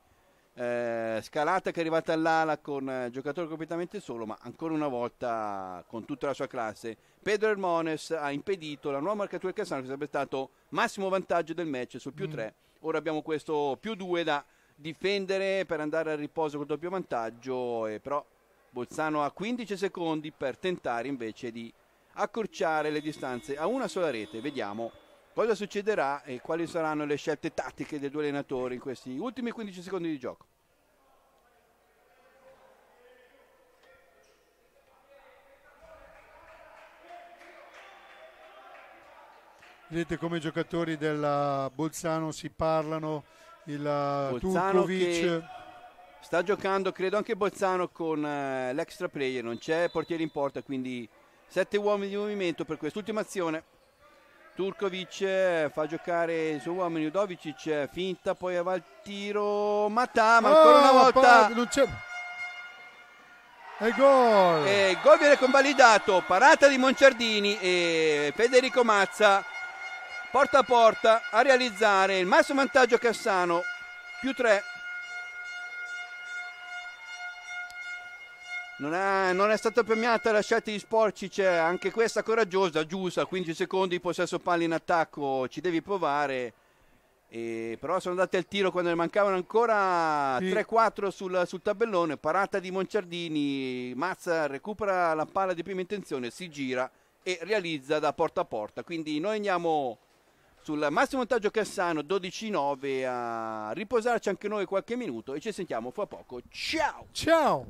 eh, scalata che è arrivata all'ala con eh, giocatore completamente solo, ma ancora una volta con tutta la sua classe. Pedro Hermones ha impedito la nuova marcatura del Cassano, che sarebbe stato massimo vantaggio del match sul più 3. Mm. Ora abbiamo questo più 2 da difendere per andare al riposo col doppio vantaggio, e eh, però Bolzano ha 15 secondi per tentare invece di accorciare le distanze a una sola rete. Vediamo cosa succederà e quali saranno le scelte tattiche dei due allenatori in questi ultimi 15 secondi di gioco. Vedete come i giocatori della Bolzano si parlano, il eh, Bolzano Turkovic... Che Sta giocando, credo, anche Bolzano con eh, l'extra player, non c'è portiere in porta, quindi sette uomini di movimento per quest'ultima azione. Turkovic eh, fa giocare i suoi uomini, Udovicic eh, finta, poi va il tiro, Matama oh, ancora una oh, volta. E gol! E gol viene convalidato, parata di Monciardini e Federico Mazza porta a porta a realizzare il massimo vantaggio Cassano, più tre Non è, non è, stata premiata la scelta di Sporcic, anche questa coraggiosa, giusta, 15 secondi, possesso palla in attacco, ci devi provare. E però sono andati al tiro quando ne mancavano ancora sì. 3-4 sul, sul, tabellone, parata di Monciardini, Mazza recupera la palla di prima intenzione, si gira e realizza da porta a porta. Quindi noi andiamo sul massimo vantaggio Cassano 12-9 a riposarci anche noi qualche minuto e ci sentiamo fra poco. Ciao! Ciao!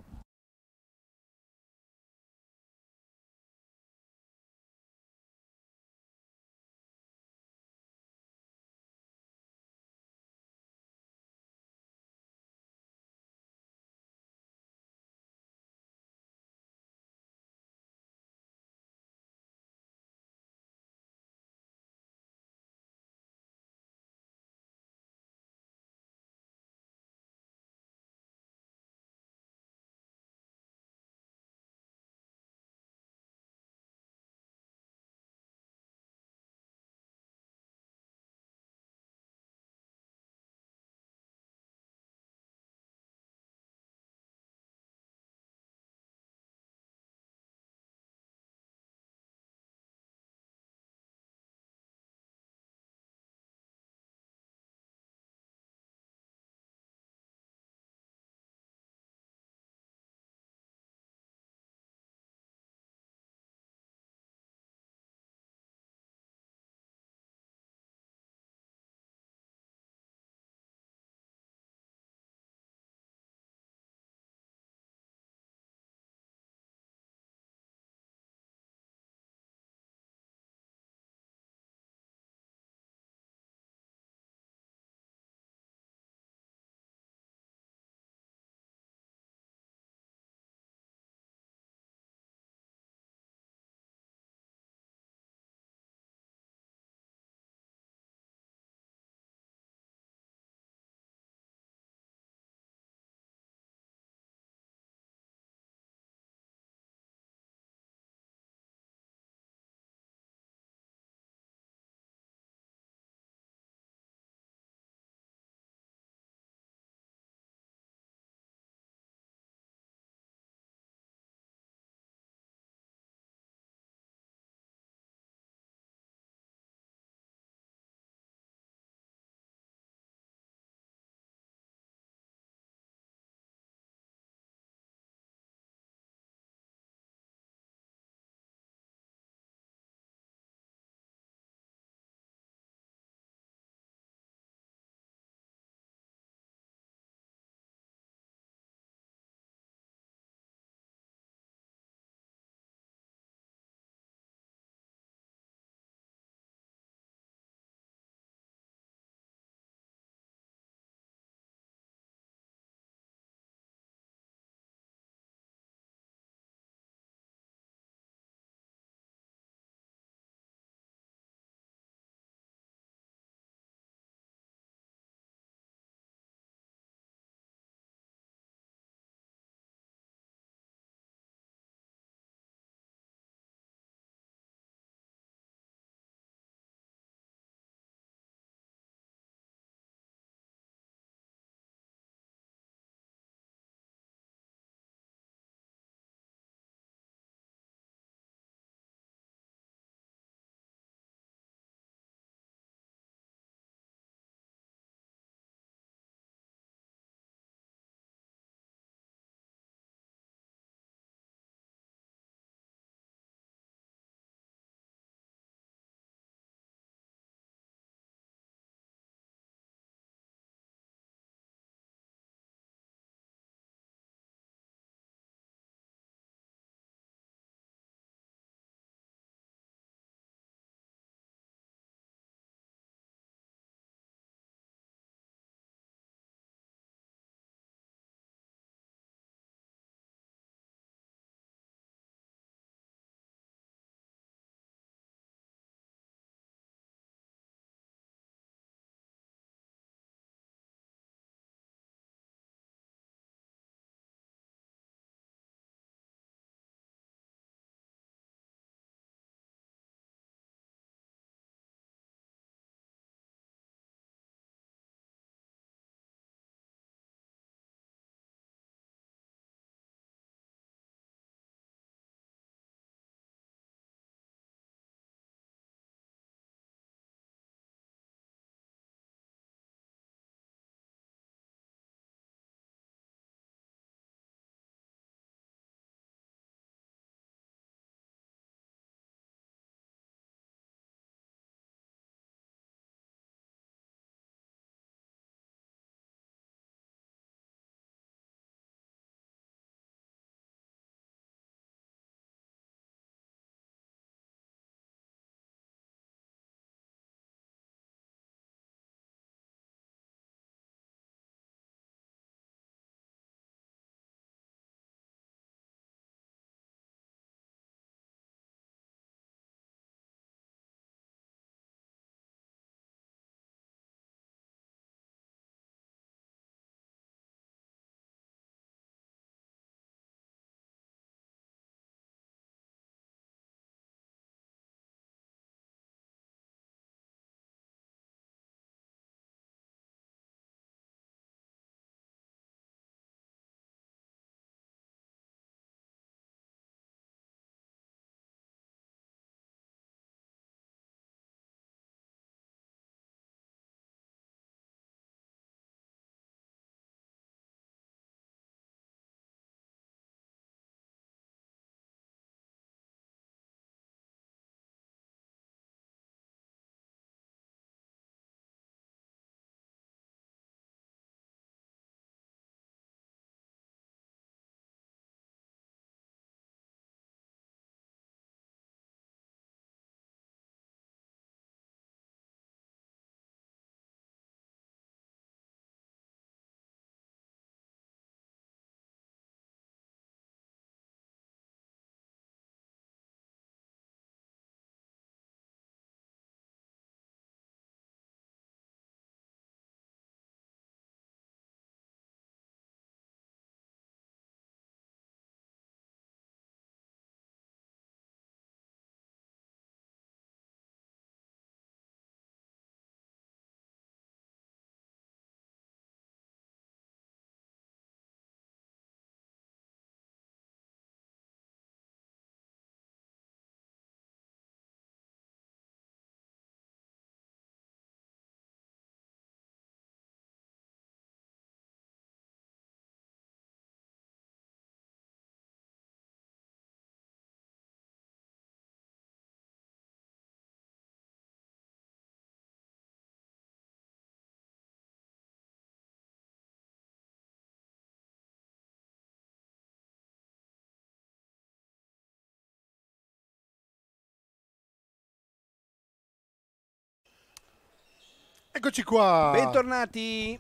Eccoci qua. Bentornati.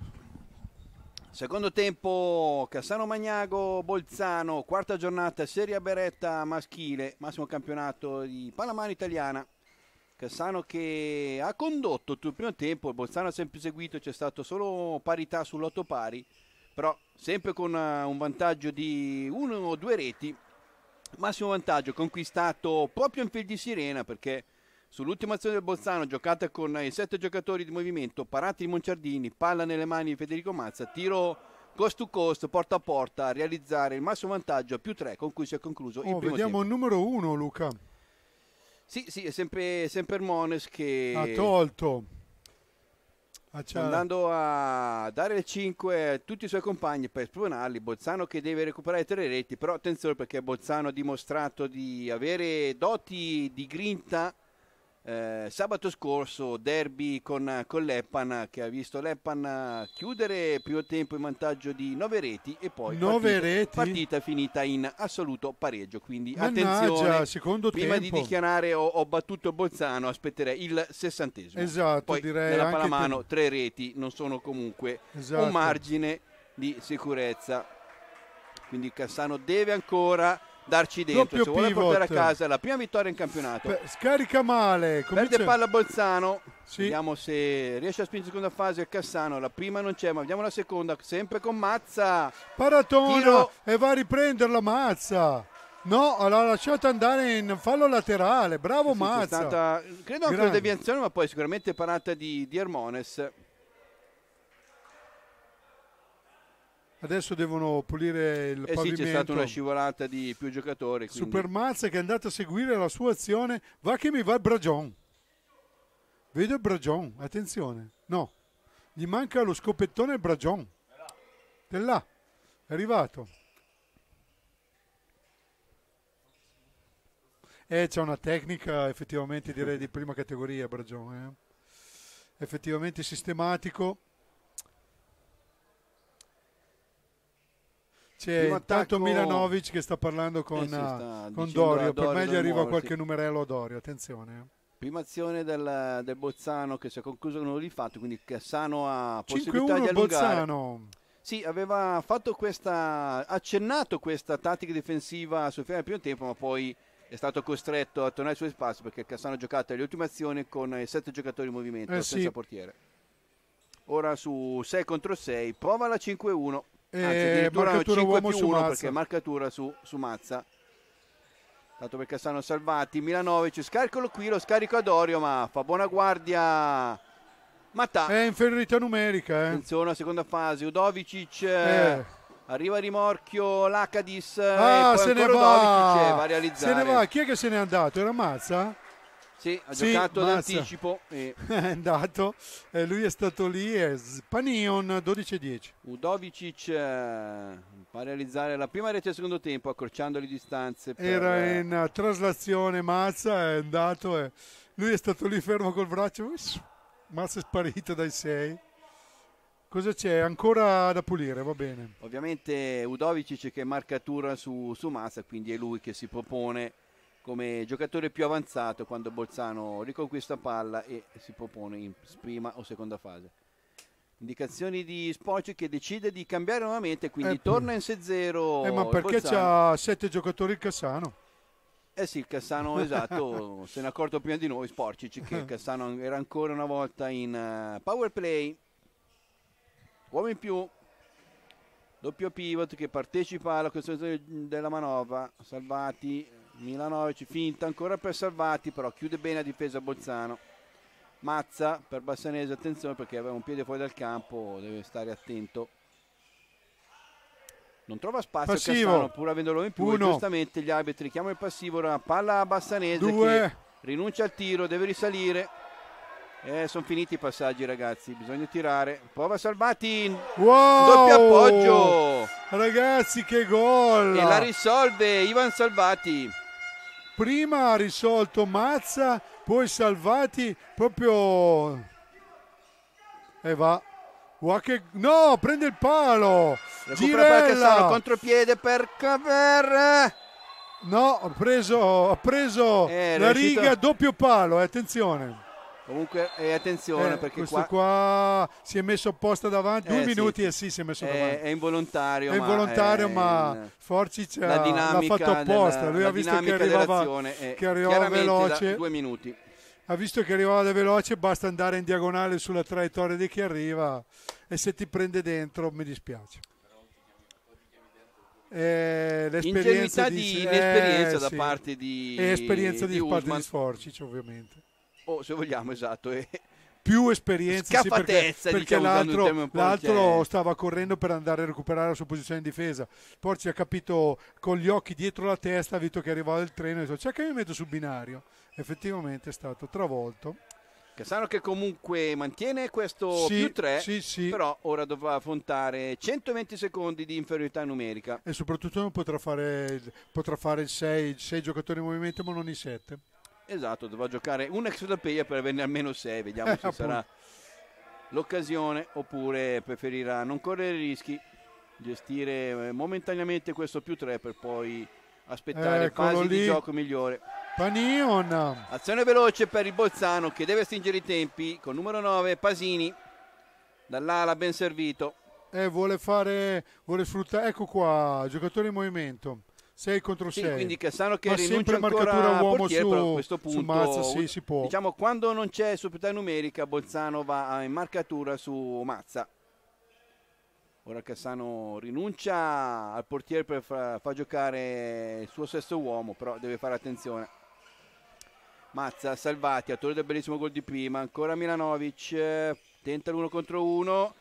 Secondo tempo, Cassano Magnago, Bolzano, quarta giornata, Serie Beretta maschile, massimo campionato di pallamano italiana. Cassano che ha condotto tutto il primo tempo, il Bolzano ha sempre seguito, c'è stato solo parità sull'otto pari, però sempre con eh, un vantaggio di uno o due reti. Massimo vantaggio conquistato proprio in fil di sirena perché Sull'ultima azione del Bolzano, giocata con i sette giocatori di movimento, parati di Monciardini, palla nelle mani di Federico Mazza, tiro cost to cost, porta a porta, a realizzare il massimo vantaggio più tre, con cui si è concluso oh, il primo vediamo tempo. il numero uno, Luca. Sì, sì, è sempre, sempre Mones che... Ha tolto. Acciara. Andando a dare le 5 a tutti i suoi compagni per spronarli, Bolzano che deve recuperare tre reti, però attenzione perché Bolzano ha dimostrato di avere doti di grinta eh, sabato scorso derby con, con l'Eppan che ha visto l'Eppan chiudere primo tempo in vantaggio di 9 reti e poi 9 reti? partita finita in assoluto pareggio quindi Mannaggia, attenzione secondo prima tempo. di dichiarare ho, ho, battuto Bolzano aspetterei il sessantesimo esatto poi direi nella palamano 3 te... reti non sono comunque esatto. un margine di sicurezza quindi Cassano deve ancora darci dentro. Doppio se vuole pivot. portare a casa la prima vittoria in campionato. Beh, scarica male. Comincia... Perde palla Bolzano. Sì. Vediamo se riesce a spingere in seconda fase Cassano. La prima non c'è, ma vediamo la seconda. Sempre con Mazza. Paratona Tiro. e va a riprenderla Mazza. No, l'ha lasciato andare in fallo laterale. Bravo sì, Mazza. Stata, credo anche una deviazione, ma poi sicuramente parata di, di Ermones. Adesso devono pulire il eh pavimento. Sì, c'è stata una scivolata di più giocatori. Quindi... Supermazza che è andato a seguire la sua azione. Va che mi va il Bragion. Vedo il Bragion, attenzione. No, gli manca lo scopettone il Bragion. È là, è arrivato. Eh, c'è una tecnica effettivamente direi di prima categoria Bragion. Eh. Effettivamente sistematico C'è Primo intanto attacco... Milanovic che sta parlando con, eh, sta con Dorio. Dorio, per meglio arriva morti. qualche numerello a Dorio, attenzione. Eh. Prima azione del, del Bozzano che si è conclusa con uno di fatto, quindi Cassano ha possibilità di allungare. Bozzano. Sì, aveva questa, accennato questa tattica difensiva sul fine del primo tempo, ma poi è stato costretto a tornare sui spazi perché Cassano ha giocato le ultime azioni con eh, sette giocatori in movimento eh, senza sì. portiere. Ora su 6 contro 6, prova la 5-1. Anzi, eh, marcatura uomo su Mazza. Perché marcatura su, su Mazza. Dato per Cassano Salvati, Milanovic, scaricalo qui, lo scarico a Dorio, ma fa buona guardia. Matà. È inferiorità numerica. Eh. Attenzione, seconda fase, Udovicic. Eh. Arriva rimorchio l'Acadis. Ah, eh, se ne va. Udovicic, va a realizzare. Se ne va. Chi è che se n'è andato? Era Mazza? Sì, ha sì, giocato mazza. d'anticipo. E... è andato, eh, lui è stato lì, è Spanion 12-10. Udovicic eh, realizzare la prima rete al secondo tempo, accorciando le distanze. Per... Era eh, in uh, traslazione Mazza, è andato, eh, lui è stato lì fermo col braccio, Mazza è sparito dai 6. Cosa c'è? Ancora da pulire, va bene. Ovviamente Udovicic che marcatura su, su Mazza, quindi è lui che si propone come giocatore più avanzato quando Bolzano riconquista palla e si propone in prima o seconda fase. Indicazioni di Spocci che decide di cambiare nuovamente, quindi eh, torna mm. in 6-0. Eh, ma perché c'ha sette giocatori il Cassano? Eh sì, il Cassano esatto, se ne è accorto prima di noi Sporcic che il eh. Cassano era ancora una volta in uh, power play. Uomo in più, doppio pivot che partecipa alla costruzione della manovra, Salvati Milanovic finta ancora per Salvati, però chiude bene a difesa Bolzano. Mazza per Bassanese, attenzione perché aveva un piede fuori dal campo, deve stare attento. Non trova spazio passivo. Castano, pur avendolo in più, Uno. giustamente gli arbitri chiamano il passivo, la palla a Bassanese Due. che rinuncia al tiro, deve risalire. Eh, sono finiti i passaggi ragazzi, bisogna tirare. Prova Salvati, wow! doppio appoggio. Ragazzi che gol! E la risolve Ivan Salvati prima ha risolto Mazza, poi Salvati, proprio... E va. Che... No, prende il palo. Recupera Girella. Contropiede per Caver. No, ha preso, ha preso eh, la riuscito. riga doppio palo, eh, attenzione. Comunque, eh, attenzione eh, perché questo qua... qua... si è messo apposta davanti. Eh, Due minuti sì. e sì, si è messo davanti. È, è involontario. È involontario, è ma, Forcic l'ha fatto apposta. Della, Lui ha visto che arrivava, che arrivava veloce. Due minuti. Ha visto che arrivava da veloce, basta andare in diagonale sulla traiettoria di chi arriva e se ti prende dentro mi dispiace. Eh, l'esperienza di, di, l'esperienza eh, da sì. parte di, e di, di, parte di Sforcic ovviamente o oh, se vogliamo, esatto, è eh. più esperienza sì, perché, perché diciamo, l'altro, l'altro stava correndo per andare a recuperare la sua posizione in difesa poi ci ha capito con gli occhi dietro la testa visto che arrivava il treno e ha detto cioè che mi metto sul binario effettivamente è stato travolto Cassano che comunque mantiene questo sì, più 3, sì, sì. però ora dovrà affrontare 120 secondi di inferiorità numerica. E soprattutto non potrà fare, potrà fare il 6, 6 giocatori in movimento ma non i 7. Esatto, dovrà giocare un ex player per averne almeno 6, vediamo eh, se appunto. sarà l'occasione oppure preferirà non correre rischi, gestire eh, momentaneamente questo più 3 per poi aspettare Eccolo fasi lì. di gioco migliore. Panion. Azione veloce per il Bolzano che deve stringere i tempi con numero 9 Pasini dall'ala ben servito. E eh, vuole fare, vuole sfruttare, ecco qua, giocatore in movimento. 6 contro 6. Sì, quindi Cassano che Ma rinuncia ancora a uomo portiere, su, a questo punto. Mazza, sì, si può. Diciamo quando non c'è superiorità numerica Bolzano va in marcatura su Mazza. Ora Cassano rinuncia al portiere per far, far giocare il suo sesto uomo, però deve fare attenzione. Mazza, Salvati, attore del bellissimo gol di prima, ancora Milanovic, tenta l'uno contro uno.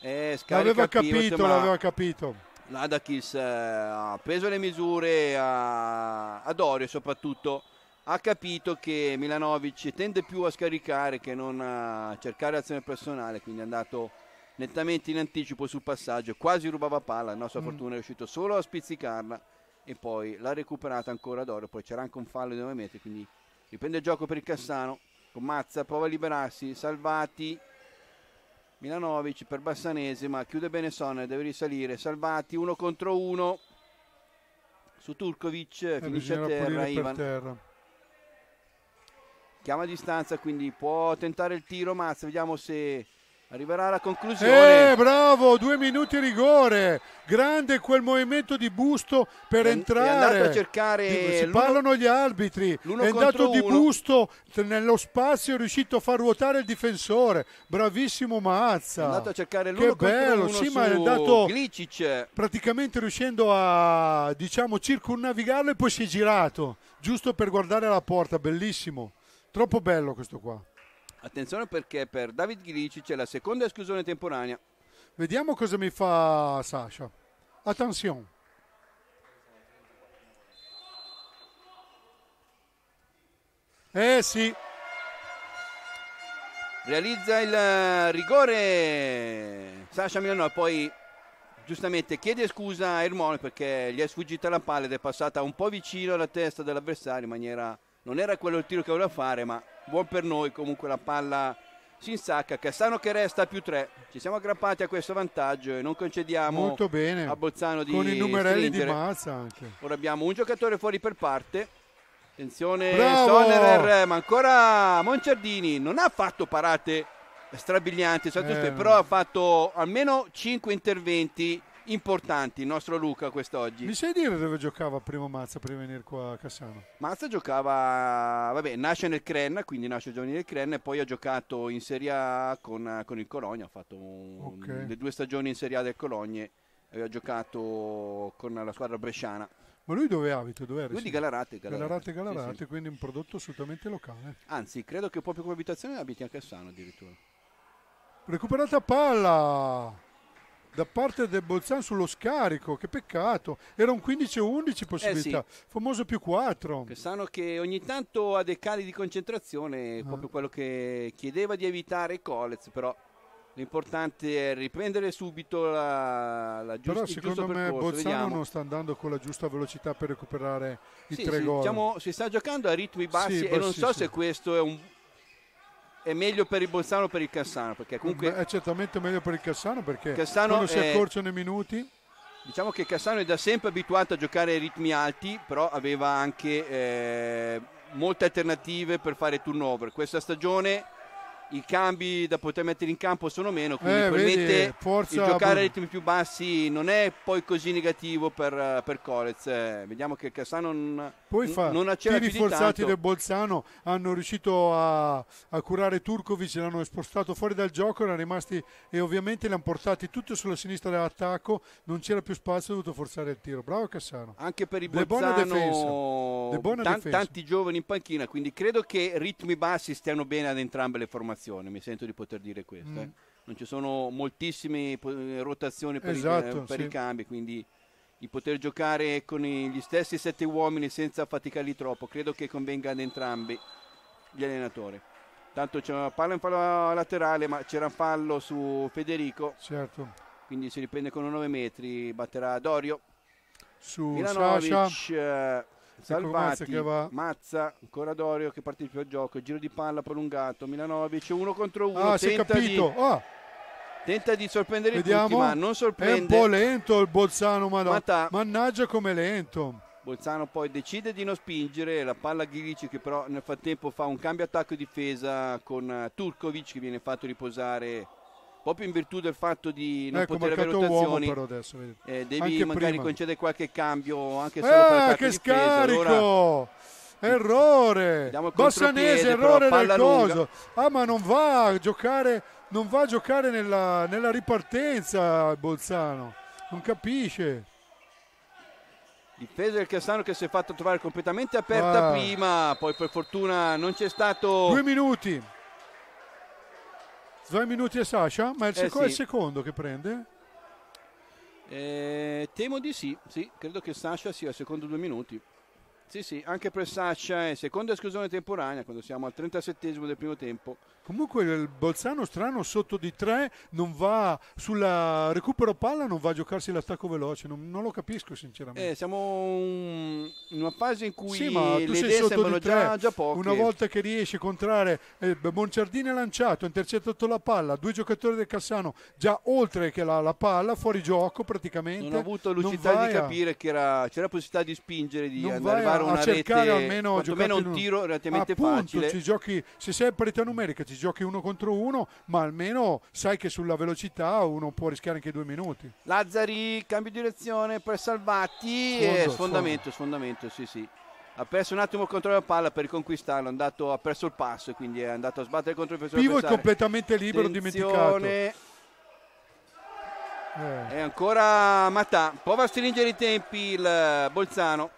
E l'aveva capito, l'aveva capito. L'Adakis eh, ha preso le misure a, a Dorio soprattutto ha capito che Milanovic tende più a scaricare che non a cercare azione personale, quindi è andato nettamente in anticipo sul passaggio, quasi rubava palla, la nostra mm. fortuna è riuscito solo a spizzicarla e poi l'ha recuperata ancora Dorio poi c'era anche un fallo di 9 metri, quindi riprende il gioco per il Cassano, con Mazza prova a liberarsi, salvati Milanovic per Bassanese ma chiude bene Sonne, deve risalire Salvati uno contro uno su Turkovic e eh, finisce a terra Ivan terra. chiama a distanza quindi può tentare il tiro Mazza vediamo se arriverà alla conclusione. Eh, bravo, due minuti rigore. Grande quel movimento di busto per è, entrare. È andato a cercare. Si parlano gli arbitri. È andato di uno. busto nello spazio, è riuscito a far ruotare il difensore. Bravissimo Mazza. È andato a cercare l'uno che bello. Sì, ma è andato Glicic. praticamente riuscendo a diciamo circunnavigarlo e poi si è girato giusto per guardare la porta. Bellissimo. Troppo bello questo qua. Attenzione perché per David Grici c'è la seconda esclusione temporanea. Vediamo cosa mi fa Sasha. Attenzione. Eh sì. Realizza il eh, rigore Sasha Milano poi giustamente chiede scusa a Irmone perché gli è sfuggita la palla ed è passata un po' vicino alla testa dell'avversario in maniera non era quello il tiro che voleva fare ma buon per noi comunque la palla si insacca Cassano che resta più 3 ci siamo aggrappati a questo vantaggio e non concediamo a Bolzano di con i numerelli stringere. di Mazza anche ora abbiamo un giocatore fuori per parte attenzione Bravo! Sonerer ma ancora Monciardini non ha fatto parate strabilianti eh. però ha fatto almeno 5 interventi importanti il nostro Luca quest'oggi. Mi sai dire dove giocava prima Mazza prima di venire qua a Cassano? Mazza giocava, vabbè, nasce nel Crenna, quindi nasce giovane nel Crenna e poi ha giocato in Serie A con, con il Cologna, ha fatto un, okay. le due stagioni in Serie A del Cologna aveva giocato con la squadra bresciana. Ma lui dove abita? Dove lui di Galarate. Galarate, Galarate, Galarate sì, sì. quindi un prodotto assolutamente locale. Anzi, credo che proprio come abitazione abiti a Cassano addirittura. Recuperata palla! da parte del Bolzano sullo scarico, che peccato, era un 15-11 possibilità, eh sì. famoso più 4. Che sanno che ogni tanto ha dei cali di concentrazione, ah. proprio quello che chiedeva di evitare Colez, però l'importante è riprendere subito la, la giusta Però secondo me percorso. Vediamo. non sta andando con la giusta velocità per recuperare i sì, tre sì, gol. Diciamo, si sta giocando a ritmi bassi, sì, bassi e non so se questo è un è meglio per il Bolzano o per il Cassano? Perché comunque è certamente meglio per il Cassano perché Cassano quando si accorciano i minuti. Diciamo che Cassano è da sempre abituato a giocare a ritmi alti, però aveva anche eh, molte alternative per fare turnover. Questa stagione i cambi da poter mettere in campo sono meno, quindi eh, probabilmente vedi, giocare a ritmi più bassi non è poi così negativo per, per Corez. Eh, vediamo che Cassano non, poi fa, non accelera più di forzati del Bolzano hanno riuscito a, a curare Turkovic, l'hanno spostato fuori dal gioco, erano rimasti e ovviamente li hanno portati tutto sulla sinistra dell'attacco, non c'era più spazio, ha dovuto forzare il tiro. Bravo Cassano. Anche per i Bolzano, De De tanti, tanti giovani in panchina, quindi credo che ritmi bassi stiano bene ad entrambe le formazioni rotazione, mi sento di poter dire questo. Eh. Mm. Eh. Non ci sono moltissime eh, rotazioni per, esatto, i, per sì. i, cambi, quindi di poter giocare con gli stessi sette uomini senza faticarli troppo, credo che convenga ad entrambi gli allenatori. Tanto c'è una palla in fallo laterale, ma c'era un fallo su Federico. Certo. Quindi si riprende con 9 metri, batterà Dorio. Su Milanovic, Sasha. Eh, Salvati, che va... Mazza, Coradorio che partecipa al gioco, giro di palla prolungato, Milanovic, uno contro uno. Ah, si è capito. Di... Ah. Tenta di sorprendere Vediamo. tutti, ma non sorprende. È un po' lento il Bolzano, madonna. mannaggia come lento. Bolzano poi decide di non spingere, la palla Ghirici che però nel frattempo fa un cambio attacco e difesa con Turkovic che viene fatto riposare proprio in virtù del fatto di non ecco, poter avere rotazioni adesso, eh, devi anche magari prima. concedere qualche cambio anche solo eh, per ah, che scarico allora, mm. errore Bassanese errore nel coso ah ma non va a giocare non va a giocare nella, nella ripartenza Bolzano non capisce difesa del Cassano che si è fatta trovare completamente aperta ah. prima poi per fortuna non c'è stato due minuti Due minuti a Sasha, ma il eh sì. è il secondo che prende? Eh, temo di sì, sì, credo che Sasha sia il secondo due minuti. Sì, sì, anche per Sasha è eh, seconda esclusione temporanea quando siamo al 37 del primo tempo. Comunque il Bolzano strano sotto di tre non va sulla recupero palla, non va a giocarsi l'attacco veloce, non, non lo capisco sinceramente. Eh, siamo in una fase in cui sì, ma le idee sembrano già, già poche. Una volta che riesci a contrarre, eh, Bonciardini ha lanciato, ha intercettato la palla, due giocatori del Cassano già oltre che la, la palla, fuori gioco praticamente. Non ha avuto lucidità di capire a... che era, c'era la possibilità di spingere, di andare a una cercare rete, almeno, almeno un tiro relativamente appunto, facile. Ci giochi, se sei a parità numerica, ci ti giochi uno contro uno, ma almeno sai che sulla velocità uno può rischiare anche due minuti. Lazzari, cambio di direzione per Salvati sfondo, e sfondamento, sfondamento, sì sì. Ha perso un attimo il controllo della palla per riconquistarlo, andato, ha perso il passo e quindi è andato a sbattere contro il difensore. è completamente libero, Attenzione. dimenticato. Eh. E ancora Matà, prova a stringere i tempi il Bolzano.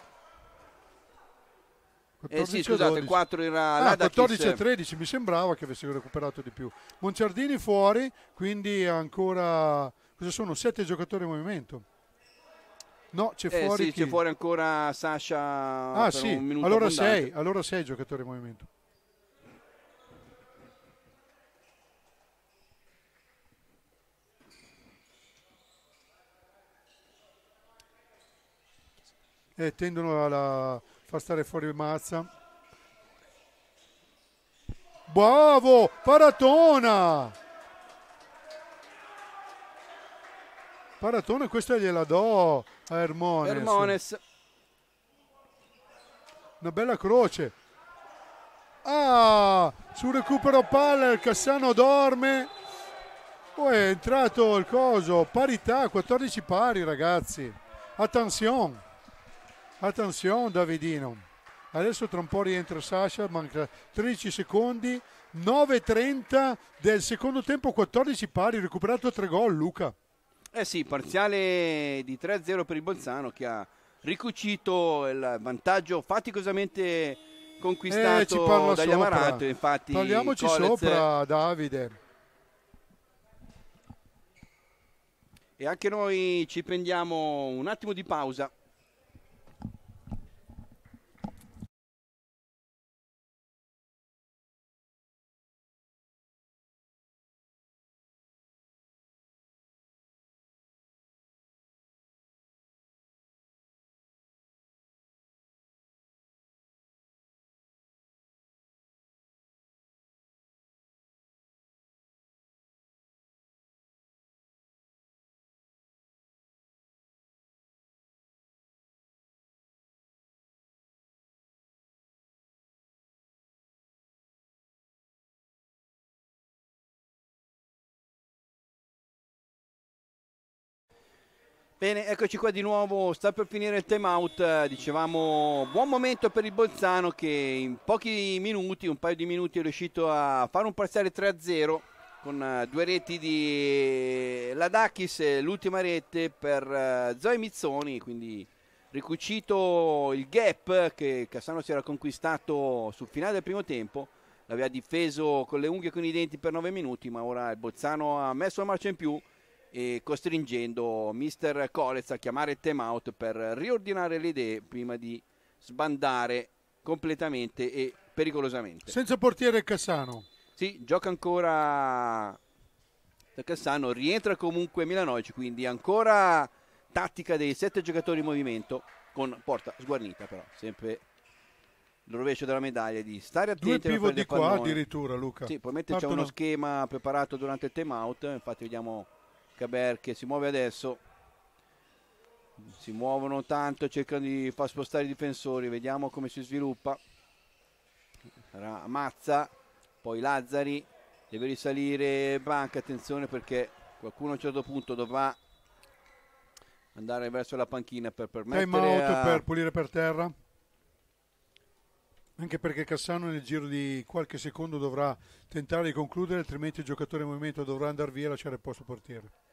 14, eh sì, scusate, 4 era ah, 14 e 13, mi sembrava che avessero recuperato di più. Monciardini fuori, quindi ancora cosa sono 7 giocatori in movimento. No, c'è eh fuori sì, c'è fuori ancora Sasha Ah, sì. allora sei, allora sei giocatori in movimento. Eh, tendono alla fa stare fuori Mazza. Bravo, Paratona! Paratona, questa gliela do a Ermones. Ermones. Una bella croce. Ah, sul recupero palla il Cassano dorme. Poi è entrato il coso, parità, 14 pari ragazzi. Attenzione. Attenzione Davidino. Adesso tra un po' rientra Sasha, manca 13 secondi, 9.30 del secondo tempo, 14 pari, recuperato 3 gol Luca. Eh sì, parziale di 3-0 per il Bolzano che ha ricucito il vantaggio faticosamente conquistato eh, dagli sopra. Amarato. Infatti, Parliamoci Colez... sopra Davide. E anche noi ci prendiamo un attimo di pausa. Bene, eccoci qua di nuovo, sta per finire il time out, dicevamo buon momento per il Bolzano che in pochi minuti, un paio di minuti è riuscito a fare un parziale 3-0 con eh, due reti di Ladakis e l'ultima rete per eh, Zoe Mizzoni, quindi ricucito il gap che Cassano si era conquistato sul finale del primo tempo, l'aveva difeso con le unghie e con i denti per 9 minuti ma ora il Bolzano ha messo la marcia in più e costringendo mister Colez a chiamare time out per riordinare le idee prima di sbandare completamente e pericolosamente. Senza portiere Cassano. Sì, gioca ancora Cassano, rientra comunque Milanoici, quindi ancora tattica dei sette giocatori in movimento con porta sguarnita però, sempre il rovescio della medaglia di stare attenti. Due pivot di qua addirittura Luca. Sì, probabilmente c'è uno schema preparato durante il time out, infatti vediamo Caber che si muove adesso si muovono tanto cercano di far spostare i difensori vediamo come si sviluppa Ramazza poi Lazzari deve risalire Banca attenzione perché qualcuno a un certo punto dovrà andare verso la panchina per permettere time out a... per pulire per terra anche perché Cassano nel giro di qualche secondo dovrà tentare di concludere altrimenti il giocatore in movimento dovrà andare via e lasciare il posto portiere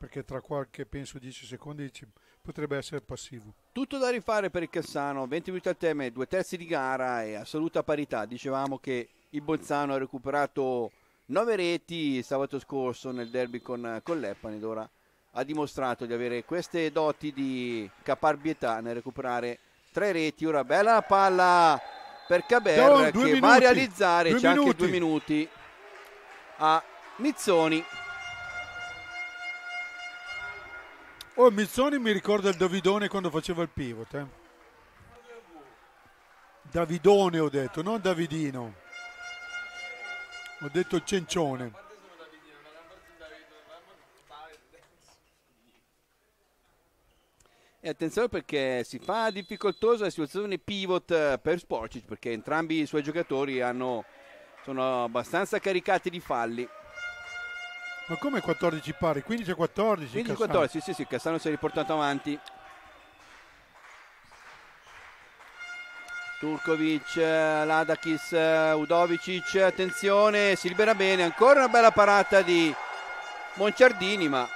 perché tra qualche, penso, 10 secondi ci, potrebbe essere passivo. Tutto da rifare per il Cassano, 20 minuti al teme, due terzi di gara e assoluta parità. Dicevamo che il Bolzano ha recuperato 9 reti sabato scorso nel derby con, con l'Eppan ed ora ha dimostrato di avere queste doti di caparbietà nel recuperare 3 reti. Ora bella la palla per Caber no, che minuti, va a realizzare, c'è minuti. anche due minuti a Mizzoni. Oh, Mizzoni mi ricorda il Davidone quando faceva il pivot. Eh. Davidone ho detto, non Davidino. Ho detto il cencione. E attenzione perché si fa difficoltosa la situazione pivot eh, per Sporcic perché entrambi i suoi giocatori hanno, sono abbastanza caricati di falli. Ma come 14 pari? 15 a 14? 15 a 14, sì, sì, Cassano si è riportato avanti. Turkovic, Ladakis, Udovicic, attenzione, si libera bene, ancora una bella parata di Monciardini, ma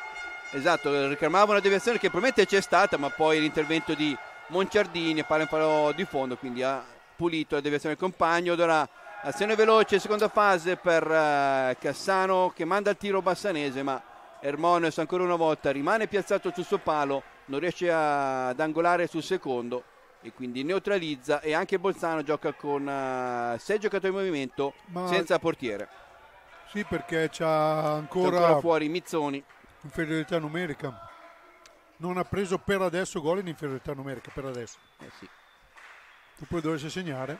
esatto, ricamava una deviazione che probabilmente c'è stata, ma poi l'intervento di Monciardini, pare un palo di fondo, quindi ha pulito la deviazione del compagno, ora Azione veloce, seconda fase per eh, Cassano che manda il tiro bassanese, ma Ermonios ancora una volta rimane piazzato sul suo palo, non riesce ad angolare sul secondo e quindi neutralizza e anche Bolzano gioca con eh, sei giocatori in movimento ma senza portiere. Sì, perché c'ha ancora, ancora fuori Mizzoni. Inferiorità numerica. Non ha preso per adesso gol in inferiorità numerica, per adesso. Eh sì. Tu poi dovesse segnare.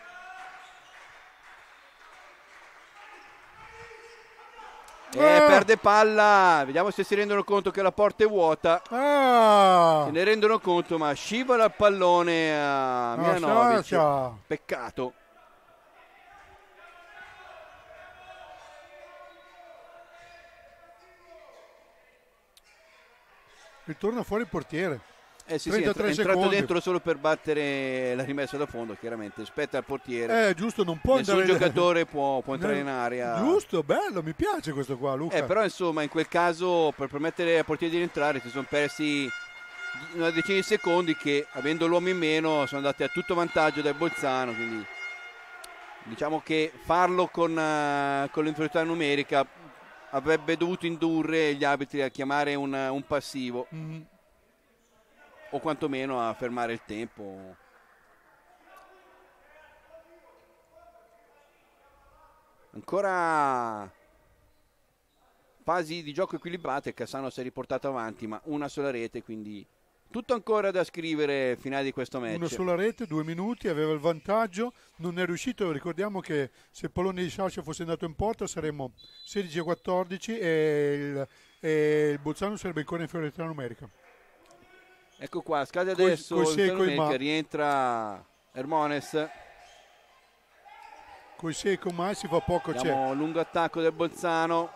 E eh. Ah. perde palla. Vediamo se si rendono conto che la porta è vuota. Ah. Se ne rendono conto, ma scivola il pallone a Milanovic. Peccato. Ritorna fuori il portiere. Eh sì, 33 sì, è entrato dentro solo per battere la rimessa da fondo, chiaramente. Spetta al portiere. Eh, giusto, non può Nessun andare... giocatore può, può entrare in area. Giusto, bello, mi piace questo qua, Luca. Eh, però insomma, in quel caso per permettere al portiere di rientrare si sono persi una decina di secondi che avendo l'uomo in meno sono andati a tutto vantaggio del Bolzano, quindi diciamo che farlo con, uh, con l'inferiorità numerica avrebbe dovuto indurre gli arbitri a chiamare un, un passivo. Mm-hmm o quantomeno a fermare il tempo. Ancora fasi di gioco equilibrate, Cassano si è riportato avanti, ma una sola rete, quindi tutto ancora da scrivere finale di questo match. Una sola rete, due minuti, aveva il vantaggio, non è riuscito, ricordiamo che se il Polonia di Sascio fosse andato in porta saremmo 16-14 e il, e il Bolzano sarebbe ancora in inferiorità numerica. Ecco qua, scade adesso coi, coi il Veronetti, rientra Hermones. Coi seco mai si fa poco c'è. lungo attacco del Bolzano.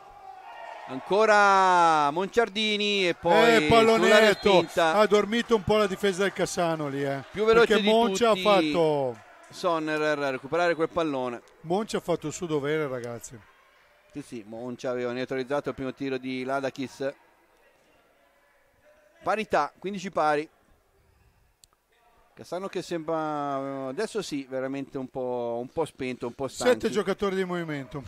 Ancora Monciardini e poi eh, pallonetto. Ha dormito un po' la difesa del Cassano lì, eh. Più veloce Perché Moncia tutti... ha fatto Sonner a recuperare quel pallone. Moncia ha fatto il suo dovere, ragazzi. Sì, sì, Moncia aveva neutralizzato il primo tiro di Ladakis parità 15 pari Cassano che sembra adesso sì veramente un po', un po spento un po' stanco. sette giocatori di movimento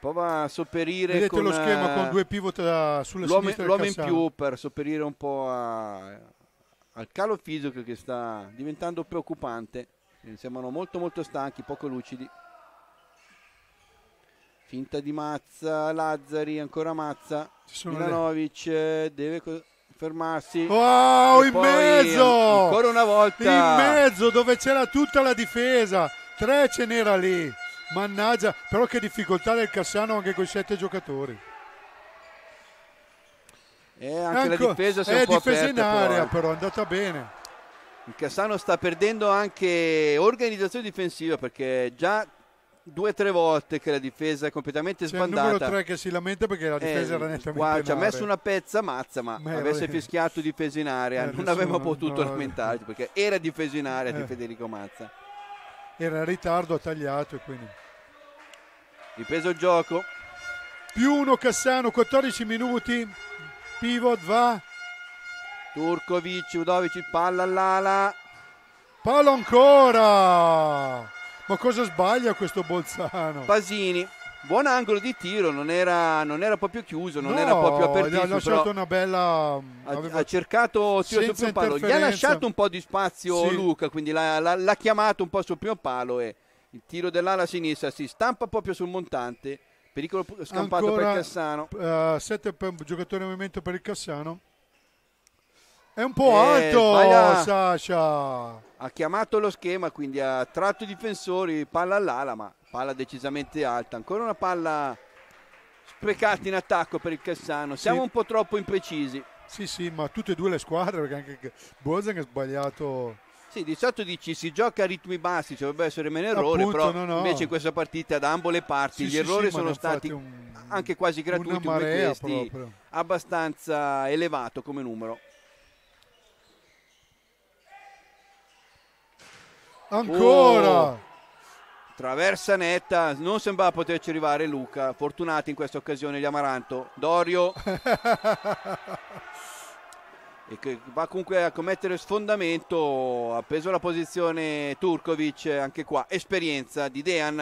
prova a sopperire vedete con, lo schema con eh, due pivot da, eh, sulla l'uomo, sinistra l'uomo in più per sopperire un po' a, al calo fisico che sta diventando preoccupante eh, sembrano molto molto stanchi poco lucidi finta di Mazza Lazzari ancora Mazza Milanovic deve fermarsi. Wow, in mezzo! Ancora una volta. In mezzo dove c'era tutta la difesa. Tre ce n'era lì. Mannaggia, però che difficoltà del Cassano anche con i sette giocatori. E eh, anche Anco, la ecco, difesa si è eh, un po' difesa aperta, in area però, però è andata bene. Il Cassano sta perdendo anche organizzazione difensiva perché già due o tre volte che la difesa è completamente C'è cioè, sbandata. C'è il numero tre che si lamenta perché la difesa eh, era nettamente guarda, Ci ha messo una pezza mazza, ma Beh, avesse vabbè. fischiato difesa in area eh, non nessuno, avremmo potuto no, lamentarci perché era difesa in area eh. di Federico Mazza. Era in ritardo, ha tagliato e quindi... Ripreso il gioco. Più uno Cassano, 14 minuti. Pivot va. Turkovic, Udovic, palla all'ala. Palla ancora! Ma cosa sbaglia questo Bolzano? Pasini, buon angolo di tiro, non era, non era proprio chiuso, non no, era proprio aperto. Ha lasciato una bella. Mm, aveva... Ha, cercato tiro sul primo palo. Gli ha lasciato un po' di spazio sì. Luca, quindi l'ha, l'ha, l'ha, chiamato un po' sul primo palo e il tiro dell'ala sinistra si stampa proprio sul montante. Pericolo scampato Ancora, eh, per Cassano. 7 uh, giocatore in movimento per il Cassano. È un po' eh, alto, Sasha ha chiamato lo schema, quindi ha tratto i difensori, palla all'ala, ma palla decisamente alta. Ancora una palla sprecata in attacco per il Cassano. Siamo sì. un po' troppo imprecisi. Sì, sì, ma tutte e due le squadre, perché anche Bozen ha sbagliato. Sì, di solito dici si gioca a ritmi bassi, ci dovrebbe essere meno errore, però no, no. invece in questa partita da ambo le parti sì, gli sì, errori sono stati un, anche quasi gratuiti come questi, proprio. abbastanza elevato come numero. Ancora! Oh, traversa netta, non sembrava poterci arrivare Luca. Fortunati in questa occasione gli Amaranto. Dorio. e che va comunque a commettere sfondamento. Ha preso la posizione Turkovic, anche qua. Esperienza di Dean.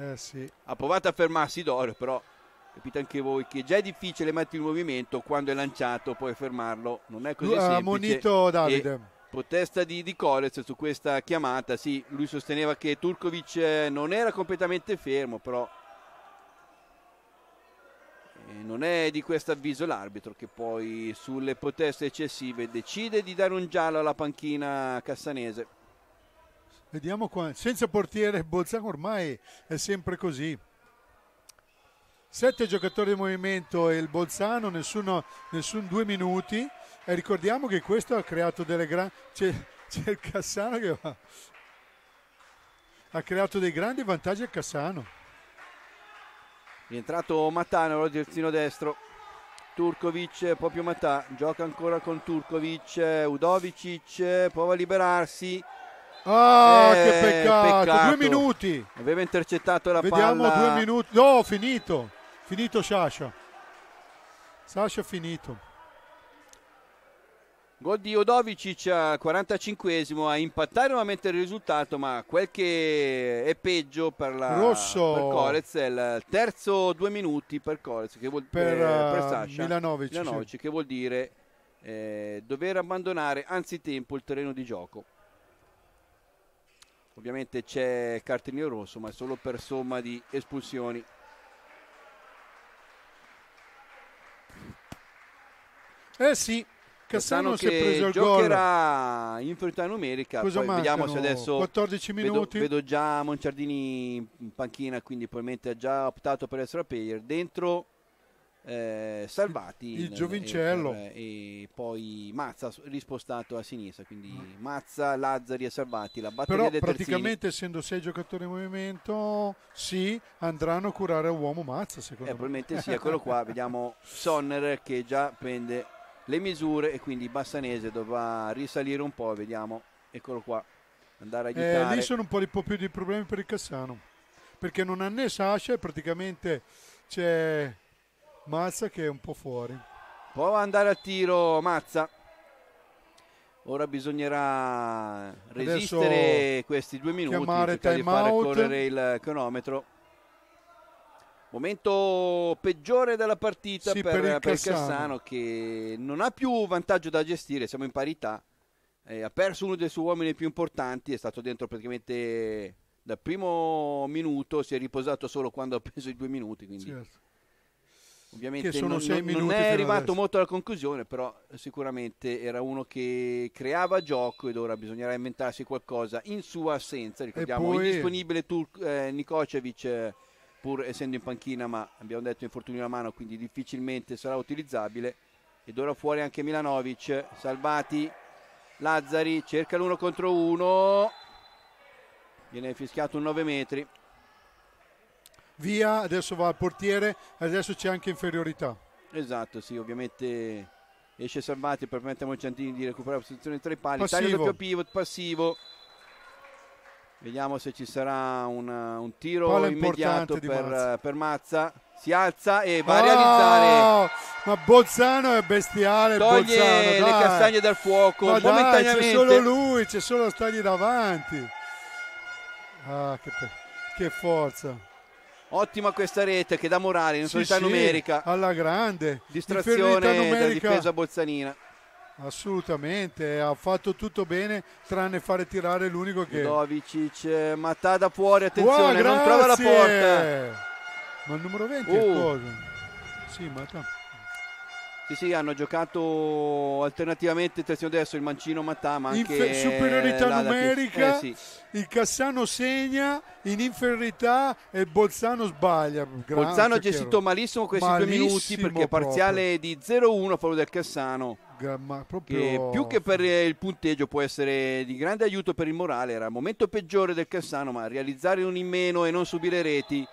Eh sì. Ha provato a fermarsi Dorio, però capite anche voi che già è difficile mettere in movimento quando è lanciato, puoi fermarlo. Non è così Lui, semplice. Ha monito Davide. E Protesta di, di Corez su questa chiamata, sì, lui sosteneva che Turkovic eh, non era completamente fermo, però eh, non è di questo avviso l'arbitro che poi sulle proteste eccessive decide di dare un giallo alla panchina cassanese. Vediamo qua, senza portiere Bolzano ormai è sempre così. Sette giocatori di movimento e il Bolzano, nessuno, nessun due minuti. E ricordiamo che questo ha creato delle grandi... C'è, c'è, il Cassano che va... Ha creato dei grandi vantaggi al Cassano. Rientrato Matano, lo terzino destro. Turkovic, proprio Matà, gioca ancora con Turkovic, Udovicic, prova a liberarsi. Ah, eh, che peccato. peccato. Due minuti. Aveva intercettato la Vediamo palla. Vediamo due minuti. No, finito. Finito Sasha. Sasha finito. Gol di Odovicic al 45esimo a impattare nuovamente il risultato, ma quel che è peggio per la Rosso. Per Corez è il terzo due minuti per Corez, che vuol, per, eh, per Sasha Milanovic, Milanovic sì. che vuol dire eh, dover abbandonare anzitempo il terreno di gioco. Ovviamente c'è cartellino rosso, ma è solo per somma di espulsioni. Eh sì, Cassano si è preso il giocherà gol. in priorità numerica. Cosa poi vediamo se adesso 14 minuti. Vedo, vedo, già Monciardini in panchina, quindi probabilmente ha già optato per essere a player. Dentro eh, Salvati il, in, Giovincello e, e, poi Mazza rispostato a sinistra. Quindi Mazza, Lazzari e Salvati. La batteria Però praticamente essendo sei giocatori in movimento, sì, andranno a curare a uomo Mazza. Secondo eh, me, probabilmente sì, eccolo qua. vediamo Sonner che già prende le misure e quindi Bassanese dovrà risalire un po', vediamo, eccolo qua, andare a aiutare. Eh, lì sono un po', di, po più di problemi per il Cassano, perché non ha né Sasha e praticamente c'è Mazza che è un po' fuori. Prova ad andare a tiro Mazza. Ora bisognerà resistere Adesso questi due minuti, per fare correre il cronometro. Momento peggiore della partita sì, per, per, per Cassano. Cassano che non ha più vantaggio da gestire, siamo in parità. Eh, ha perso uno dei suoi uomini più importanti, è stato dentro praticamente dal primo minuto, si è riposato solo quando ha preso i due minuti. Quindi certo. Ovviamente non, non, non, è arrivato adesso. molto alla conclusione, però sicuramente era uno che creava gioco ed ora bisognerà inventarsi qualcosa in sua assenza. Ricordiamo, poi... indisponibile Tur- eh, Nikocevic. Eh, pur essendo in panchina, ma abbiamo detto infortunio alla mano, quindi difficilmente sarà utilizzabile. Ed ora fuori anche Milanovic, salvati Lazzari, cerca l'uno contro uno, viene fischiato un 9 metri. Via, adesso va al portiere, adesso c'è anche inferiorità. Esatto, sì, ovviamente esce Salvati per permettere a Monciantini di recuperare la posizione tra i pali. Passivo. Taglio doppio pivot, passivo. Vediamo se ci sarà un, un tiro immediato per Mazza. per Mazza. Si alza e va a oh, realizzare. ma Bozzano è bestiale. Toglie Bozzano, le dai. castagne dal fuoco. Ma momentaneamente. Dai, c'è solo lui, c'è solo Stagli davanti. Ah, che, che, forza. Ottima questa rete che dà morale in sì, sì numerica. Alla grande. Distrazione numerica. della difesa bozzanina. Assolutamente, ha fatto tutto bene tranne fare tirare l'unico che... Dovicic, Matà da fuori, attenzione, wow, non trova la porta. Ma il numero 20 uh. è oh. cosa? Sì, Matà. Sì, sì, hanno giocato alternativamente terzino adesso il Mancino Mattà, ma anche Infer- superiorità Lada, numerica. Che, eh, sì. Il Cassano segna in inferiorità e Bolzano sbaglia. Grazie, Bolzano ha gestito chiaro. malissimo questi malissimo due minuti perché parziale di 0-1 a favore del Cassano. Proprio... Che più che per eh, il punteggio può essere di grande aiuto per il morale. Era il momento peggiore del Cassano, ma realizzare un in meno e non subire reti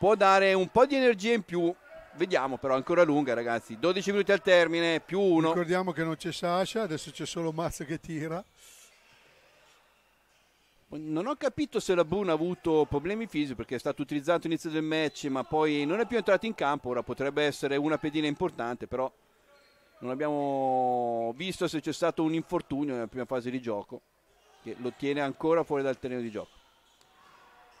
può dare un po' di energia in più Vediamo però ancora lunga ragazzi, 12 minuti al termine, più uno. Ricordiamo che non c'è Sasha, adesso c'è solo Mazza che tira. Non ho capito se la Boone ha avuto problemi fisici perché è stato utilizzato all'inizio del match ma poi non è più entrato in campo, ora potrebbe essere una pedina importante però non abbiamo visto se c'è stato un infortunio nella prima fase di gioco che lo tiene ancora fuori dal terreno di gioco.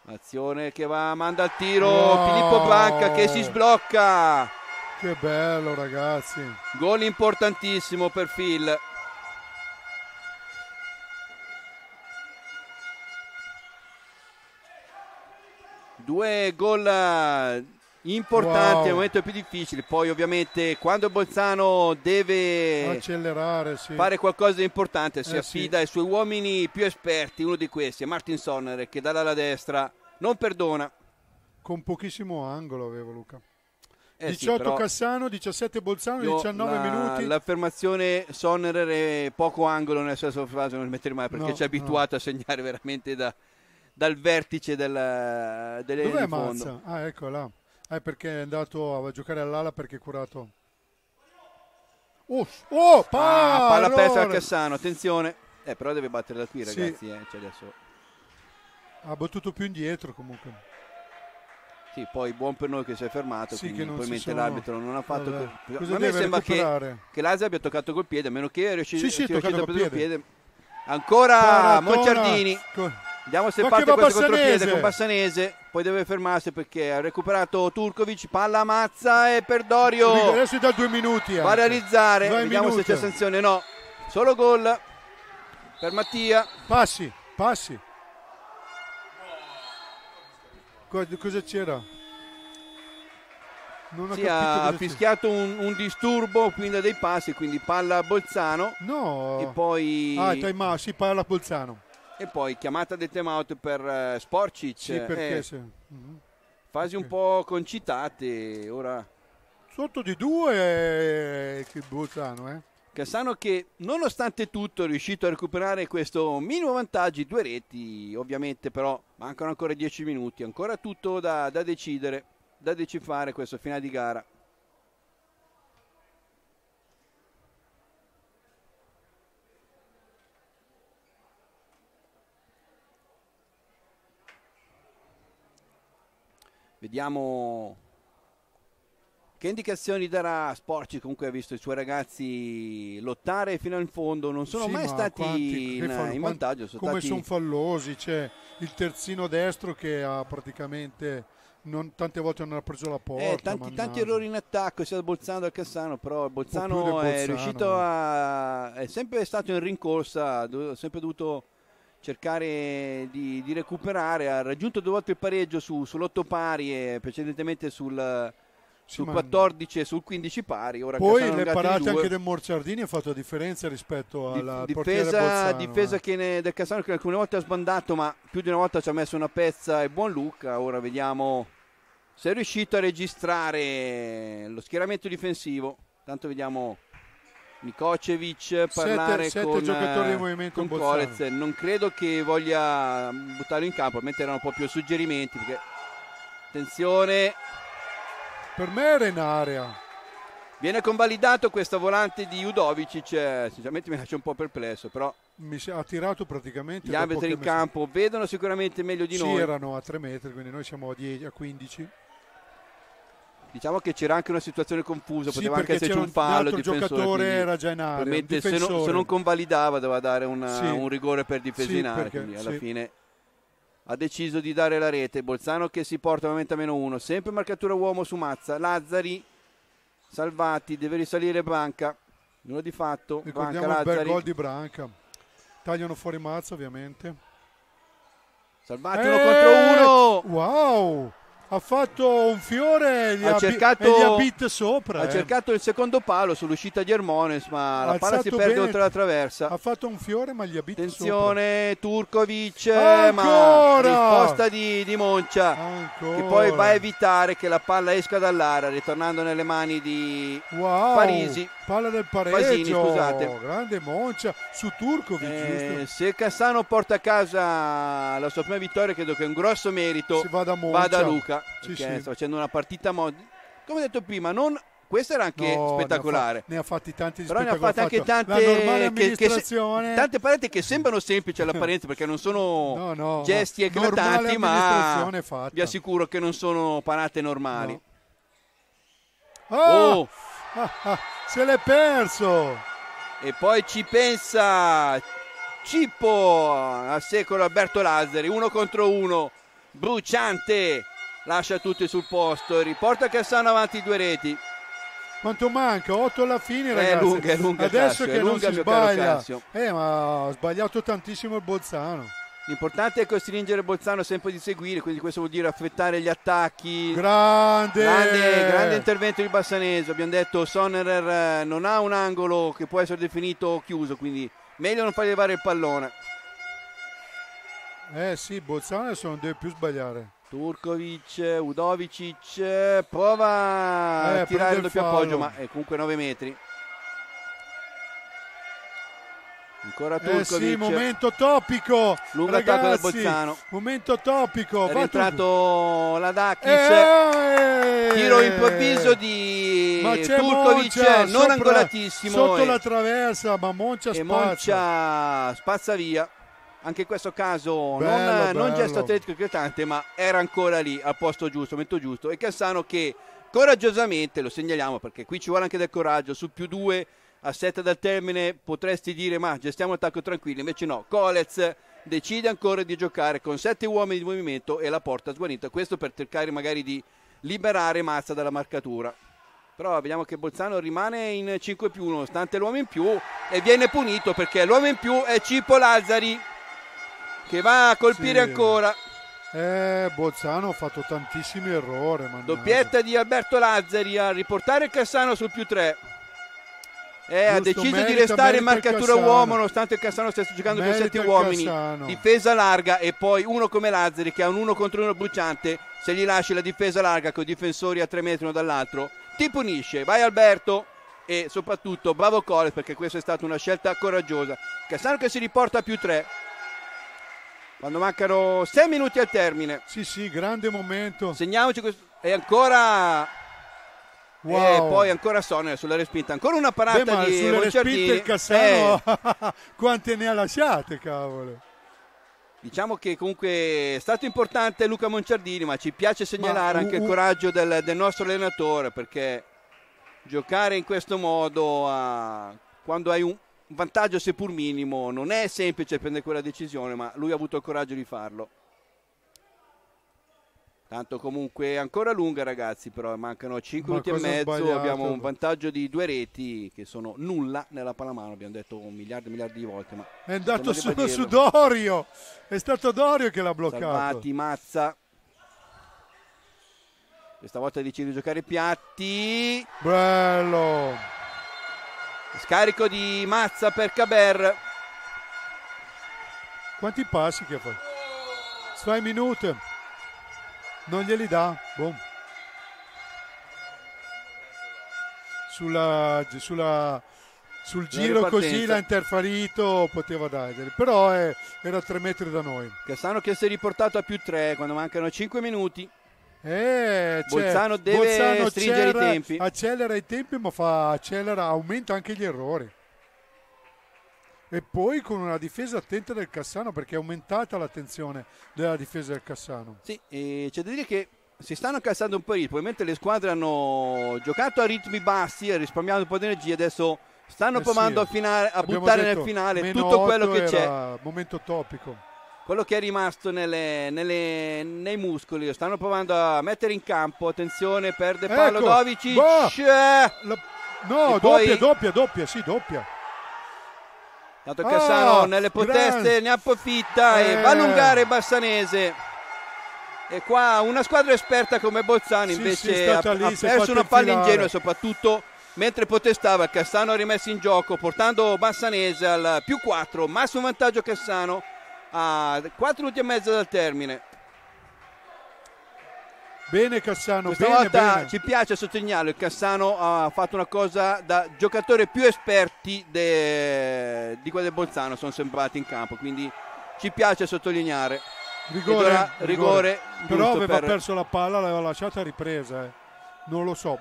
Azione che va, manda il tiro oh. Filippo Blanca che si sblocca. Che bello ragazzi. Gol importantissimo per Phil. Due gol importanti wow. al momento più difficile. Poi, ovviamente, quando Bolzano deve sì. fare qualcosa di importante, si eh, affida sì. ai suoi uomini più esperti. Uno di questi è Martin Sonner, che dall'ala destra non perdona. Con pochissimo angolo aveva Luca. Eh 18 sì, Cassano, 17 Bolzano, 19 la, minuti. L'affermazione Sonner è poco angolo nel stessa frase non smettere mai perché no, ci è abituato no. a segnare veramente da, dal vertice della, delle Dov'è Mazza? Ah, ecco là. Eh, perché è andato a giocare all'ala perché è curato. Oh, oh pa- ah, palla persa a Cassano, attenzione. Eh, però deve battere da qui, ragazzi. Sì. Eh. Cioè adesso... Ha battuto più indietro comunque. Sì, poi buon per noi che si è fermato, sì, probabilmente sono... l'arbitro non ha fatto. Vabbè. Cosa a me sembra che, che l'Asia abbia toccato col piede, a meno che è riuscito, sì, sì, riuscito a prendere il piede. Ancora Paratona. Mocciardini. Co- Vediamo se Ma parte questo contropiede con Bassanese, poi deve fermarsi perché ha recuperato Turkovic, palla mazza e per Dorio. Adesso da due minuti. Eh. Va a realizzare, due vediamo minuti. se c'è sanzione, no. Solo gol per Mattia. Passi, passi. Cosa c'era? Non sì, ha, ha fischiato un, un, disturbo quindi dei passi, quindi palla a Bolzano. No. E poi... Ah, time out, sì, palla a Bolzano. E poi chiamata del time out per uh, Sporcic. Sì, perché eh, sì. Mm-hmm. Fasi okay. un po' concitate, ora... Sotto di due eh, Bolzano, eh. Cassano che nonostante tutto è riuscito a recuperare questo minimo vantaggio, due reti ovviamente però mancano ancora dieci minuti, ancora tutto da, da decidere, da decifrare questo finale di gara. Vediamo che indicazioni darà Sporci? Comunque ha visto i suoi ragazzi lottare fino in fondo, non sono sì, mai ma stati quanti, in, fallo, in, vantaggio. Sono come stati... sono fallosi, c'è il terzino destro che ha praticamente non, tante volte non ha preso la porta. Eh, tanti, tanti, errori in attacco, sia al Bolzano che al Cassano, però il Bolzano, Bolzano è riuscito a... è sempre stato in rincorsa, ha sempre dovuto cercare di, di, recuperare. Ha raggiunto due volte il pareggio su, sull'otto pari e precedentemente sul, sul 14 e sul 15 pari. Ora Poi le parate anche del Morciardini ha fatto la differenza rispetto alla difesa, Bozzano, eh. difesa eh. che ne, del Cassano che alcune volte ha sbandato, ma più di una volta ci ha messo una pezza e buon Luca. Ora vediamo se è riuscito a registrare lo schieramento difensivo. Tanto vediamo Nikocevic parlare sette, sette con, giocatori in movimento con Kolez non credo che voglia buttarlo in campo metterà un po' più suggerimenti perché attenzione per me era in area viene convalidato questo volante di Udovicic cioè, sinceramente mi lascia un po' perplesso però mi ha tirato praticamente gli arbitri in campo vedono sicuramente meglio di sì, noi erano a 3 metri quindi noi siamo a, 10, a 15 diciamo che c'era anche una situazione confusa, sì, poteva anche esserci un fallo. Il giocatore era già in area. Se non, se non, convalidava doveva dare una, sì. un rigore per difesa sì, in area, perché, quindi alla fine ha deciso di dare la rete. Bolzano che si porta ovviamente a meno uno, sempre marcatura uomo su Mazza, Lazzari, Salvati, deve risalire Branca, nulla di fatto. Ricordiamo Branca, il bel gol di Branca, tagliano fuori Mazza ovviamente. Salvati eh! uno contro uno! Wow! ha fatto un fiore e gli ha, cercato, e gli sopra. Ha eh. cercato il secondo palo sull'uscita di Germones, ma la palla si perde bene. oltre la traversa. Ha fatto un fiore, ma gli ha bit Attenzione, sopra. Turkovic, Ancora! ma risposta di, di Moncia, Ancora. che poi va a evitare che la palla esca dall'area, ritornando nelle mani di wow. Parisi palla del pareggio Pasini, scusate. grande Moncia su Turcovic eh, se Cassano porta a casa la sua prima vittoria credo che è un grosso merito si vada, Moncia. vada Luca sì, sì. sta facendo una partita mod- come detto prima non questa era anche no, spettacolare. Ne ha, fatti tanti Però ne ha fatte anche tante, che, che tante pareti che sembrano semplici all'apparenza perché non sono no, no, gesti no. eclatanti, ma fatta. vi assicuro che non sono parate normali. No. Ah! Oh! oh se l'è perso e poi ci pensa Cippo a secolo Alberto Lazzari uno contro uno bruciante lascia tutti sul posto e riporta Cassano avanti due reti quanto manca? 8 alla fine eh, ragazzi è lunga, è lunga adesso Cassio, che è eh, lunga, non si sbaglia eh ma ha sbagliato tantissimo il Bolzano L'importante è costringere Bolzano sempre di seguire, quindi questo vuol dire affrettare gli attacchi. Grande! Grande, grande intervento di Bassanese. Abbiamo detto Sonnerer eh, non ha un angolo che può essere definito chiuso, quindi meglio non far levare il pallone. Eh sì, Bolzano adesso non deve più sbagliare. Turkovic, Udovicic, prova eh, a tirare il doppio appoggio, ma è comunque 9 metri. Ancora Turkovic. Eh sì, momento topico. Lunga ragazzi, del Bolzano. Momento topico. È entrato la Dakic. Eh, tiro improvviso di Turkovic, Moncia, non sopra, angolatissimo. Sotto e, la traversa, ma Moncia spazza. Moncia spazza via. Anche in questo caso bello, non, bello. non gesto atletico inquietante, ma era ancora lì al posto giusto, momento giusto. E Cassano che coraggiosamente, lo segnaliamo perché qui ci vuole anche del coraggio, su più due a sette dal termine potresti dire ma gestiamo l'attacco tranquillo, invece no, Colez decide ancora di giocare con sette uomini di movimento e la porta sguarita, questo per cercare magari di liberare Mazza dalla marcatura. Però vediamo che Bolzano rimane in 5 più 1 nonostante l'uomo in più e viene punito perché l'uomo in più è Cippo Lazzari che va a colpire sì. ancora. Eh, Bolzano ha fatto tantissimi errori. Doppietta di Alberto Lazzari a riportare Cassano sul più 3. Eh, ha deciso merita, di restare in marcatura uomo nonostante Cassano stesse giocando merita con sette uomini. Difesa larga e poi uno come Lazzari che ha un uno contro uno bruciante. Se gli lasci la difesa larga con i difensori a tre metri uno dall'altro, ti punisce. Vai Alberto e soprattutto bravo Cole perché questa è stata una scelta coraggiosa. Cassano che si riporta a più tre quando mancano sei minuti al termine. Sì, sì, grande momento. Segniamoci questo. E ancora Wow. E poi ancora Sonner sulla respinta, ancora una parata Beh, di sulle Mongiardini. respinte il Cassano, eh. quante ne ha lasciate, cavolo. Diciamo che comunque è stato importante Luca Monciardini, ma ci piace segnalare ma, anche uh, il coraggio del, del nostro allenatore perché giocare in questo modo a, quando hai un vantaggio seppur minimo non è semplice prendere quella decisione, ma lui ha avuto il coraggio di farlo. Tanto comunque è ancora lunga ragazzi, però mancano 5 Ma minuti e mezzo, abbiamo un vantaggio di due reti che sono nulla nella pallamano, abbiamo detto un miliardo e miliardi di volte. Ma è andato solo su Dorio, è stato Dorio che l'ha bloccato. Salvati, Mazza. Questa volta decide di giocare Piatti. Bello. Scarico di Mazza per Caber. Quanti passi che ha fatto? 2 minuti non glieli dà. Boom. Sulla, sulla, sul giro così l'ha interferito, poteva darglieli, però è, era a tre metri da noi. Cassano che si è riportato a più tre quando mancano cinque minuti. Eh, certo. Bolzano deve Bolzano stringere i tempi. Accelera i tempi, ma fa, accelera, aumenta anche gli errori e poi con una difesa attenta del Cassano perché è aumentata l'attenzione della difesa del Cassano. Sì, c'è da dire che si stanno cassando un po' i ritmi, probabilmente le squadre hanno giocato a ritmi bassi e risparmiato un po' di energia, adesso stanno eh provando sì, a, finare, a buttare detto, nel finale tutto quello che c'è. Momento topico. Quello che è rimasto nelle, nelle, nei muscoli, lo stanno provando a mettere in campo, attenzione, perde ecco, Paolo Dovicic. Boh! la, no, doppia, doppia, doppia, sì, doppia. Dato ah, Cassano nelle proteste gran... ne approfitta eh. e va allungare Bassanese. E qua una squadra esperta come Bozzani sì, invece sì, ha, lì, ha perso una palla in giro soprattutto mentre protestava Cassano ha rimesso in gioco portando Bassanese al più 4, massimo vantaggio Cassano a 4 minuti e mezzo dal termine. Bene Cassano, Questa bene, volta bene. ci piace sottolinearlo, Cassano ha fatto una cosa da giocatore più esperti de... di quelli del Bolzano, sono sembrati in campo, quindi ci piace sottolineare. Rigore, ora, rigore, rigore però aveva per... perso la palla, l'aveva lasciata ripresa, eh. non lo so.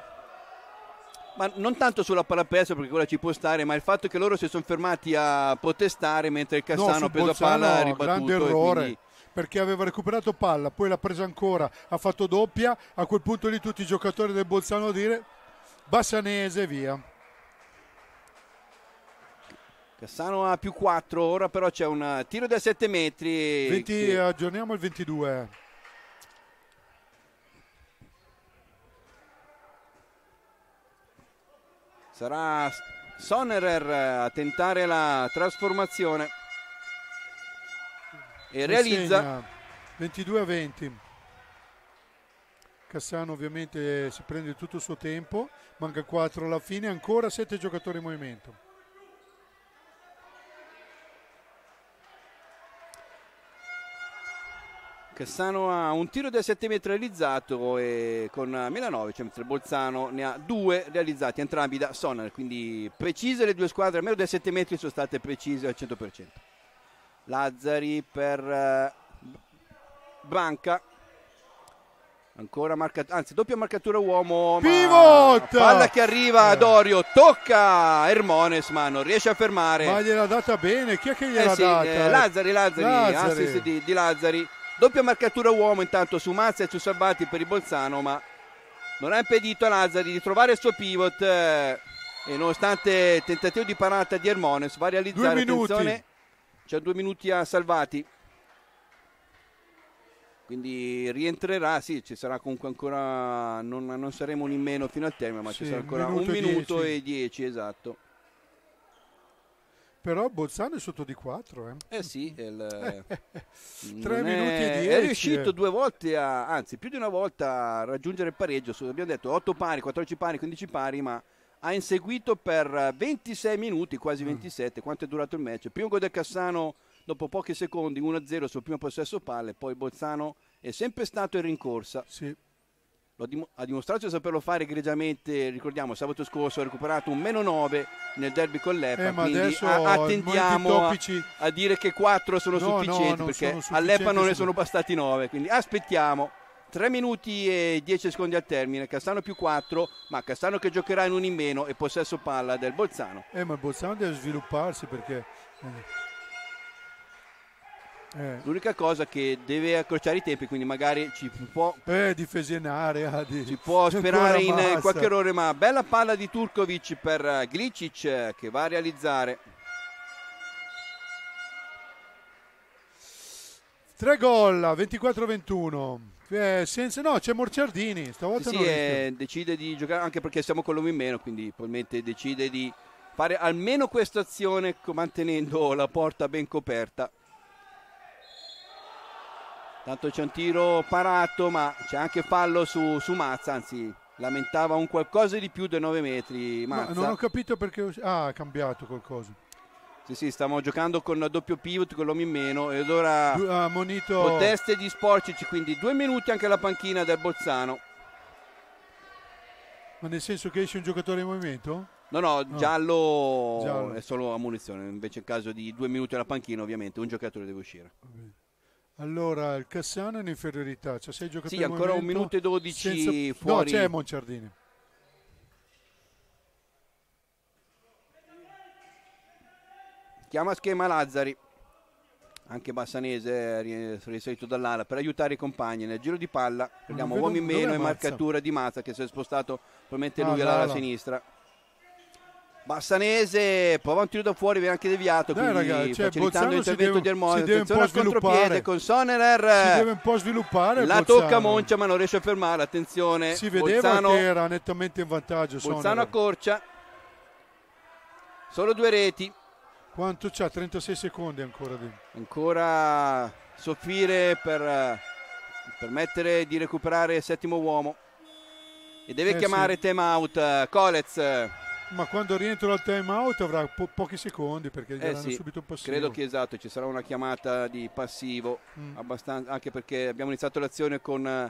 Ma non tanto sulla palla persa perché quella ci può stare, ma il fatto che loro si sono fermati a protestare mentre il Cassano no, ha preso la palla ha ribattuto. Grande errore perché aveva recuperato palla, poi l'ha presa ancora, ha fatto doppia, a quel punto lì tutti i giocatori del Bolzano a dire Bassanese via. Cassano ha più 4, ora però c'è un tiro da 7 metri. 20, che... Aggiorniamo il 22. Sarà Sonnerer a tentare la trasformazione e realizza 22 a 20 Cassano ovviamente si prende tutto il suo tempo manca 4 alla fine ancora 7 giocatori in movimento Cassano ha un tiro da 7 metri realizzato e con Milanovic, mentre Bolzano ne ha due realizzati entrambi da Sonar, quindi precise le due squadre, almeno da 7 metri sono state precise al 100%. Lazzari per eh, Banca Ancora marcatura, anzi doppia marcatura uomo. Pivot! Palla che arriva a Dorio, eh. tocca Ermones ma non riesce a fermare. Ma gliel'ha data bene, chi è che gliel'ha eh sì, data? Eh, Lazzari, Lazzari, Lazzari. assist di, di, Lazzari. Doppia marcatura uomo intanto su Mazza e su Sabati per il Bolzano ma non ha impedito a Lazzari di trovare il suo pivot eh, e nonostante il tentativo di parata di Ermones va a realizzare, Due minuti. attenzione, c'è due minuti a Salvati. Quindi rientrerà, sì, ci sarà comunque ancora, non, non saremo in meno fino al termine, ma sì, ci sarà ancora minuto un minuto dieci. e dieci, esatto. Però Bolzano è sotto di 4. Eh, eh sì, il, Tre minuti è, e 10. È riuscito due volte, a, anzi più di una volta, a raggiungere il pareggio. Abbiamo detto 8 pari, 14 pari, 15 pari, ma ha inseguito per 26 minuti, quasi 27, mm. quanto è durato il match. Primo gol del Cassano dopo pochi secondi, 1-0 sul primo possesso palle, poi Bozzano è sempre stato in rincorsa. Sì. Dim- ha dimostrato di saperlo fare egregiamente, ricordiamo, sabato scorso ha recuperato un meno 9 nel derby con l'Epa, eh, quindi a- attendiamo a-, a-, dire che 4 sono no, sufficienti, no, perché sono all'Epa non ne sono bastati 9, quindi aspettiamo. 3 minuti e 10 secondi al termine, Castano più 4, ma Castano che giocherà in un in meno e possesso palla del Bolzano. Eh, ma il Bolzano deve svilupparsi perché... Eh. eh. L'unica cosa che deve accorciare i tempi, quindi magari ci può... Eh, difesa in area. Di... Ci può sperare in qualche errore, ma bella palla di Turkovic per eh, Glicic che va a realizzare. Tre gol, 24-21. Eh, senza, no, c'è Morciardini, stavolta sì, sì eh, decide di giocare anche perché siamo con lui in meno, quindi probabilmente decide di fare almeno questa azione mantenendo la porta ben coperta. Tanto c'è un tiro parato, ma c'è anche fallo su, su Mazza, anzi lamentava un qualcosa di più dei 9 metri. Mazza. No, non ho capito perché... Ah, ha cambiato qualcosa. Sì, sì, stiamo giocando con doppio pivot, con l'uomo in meno ed ora uh, monito... proteste di Sporcic, quindi due minuti anche alla panchina del Bolzano. Ma nel senso che esce un giocatore in movimento? No, no, Giallo, giallo, è solo ammunizione. munizione, invece in caso di due minuti alla panchina ovviamente un giocatore deve uscire. Allora, il Cassano è in inferiorità, cioè sei giocatori Sì, ancora un minuto e dodici senza... fuori. No, c'è Monciardini. Chiama schema Lazzari, anche Bassanese eh, risalito dall'ala per aiutare i compagni nel giro di palla. Prendiamo uomo in meno e marcatura di Mazza che si è spostato probabilmente ah, lui all'ala alla sinistra. Bassanese prova un tiro da fuori, viene anche deviato. Dai, ragazzi, cioè, facilitando l'intervento di Ermone. Attenzione al contropiede con Sonerer. Si deve un po' sviluppare. La Bozzano. tocca Moncia, ma non riesce a fermare. Attenzione. Si vedeva Bozzano, che era nettamente in vantaggio. Bozzano Sonerer. accorcia. Solo due reti. Quanto c'ha? 36 secondi ancora. Di... Ancora soffrire per permettere di recuperare il settimo uomo. E deve eh chiamare sì. time out Colez. Ma quando rientro al time out avrà po pochi secondi perché gli eh sì. subito un passivo. Credo che esatto, ci sarà una chiamata di passivo, mm. anche perché abbiamo iniziato l'azione con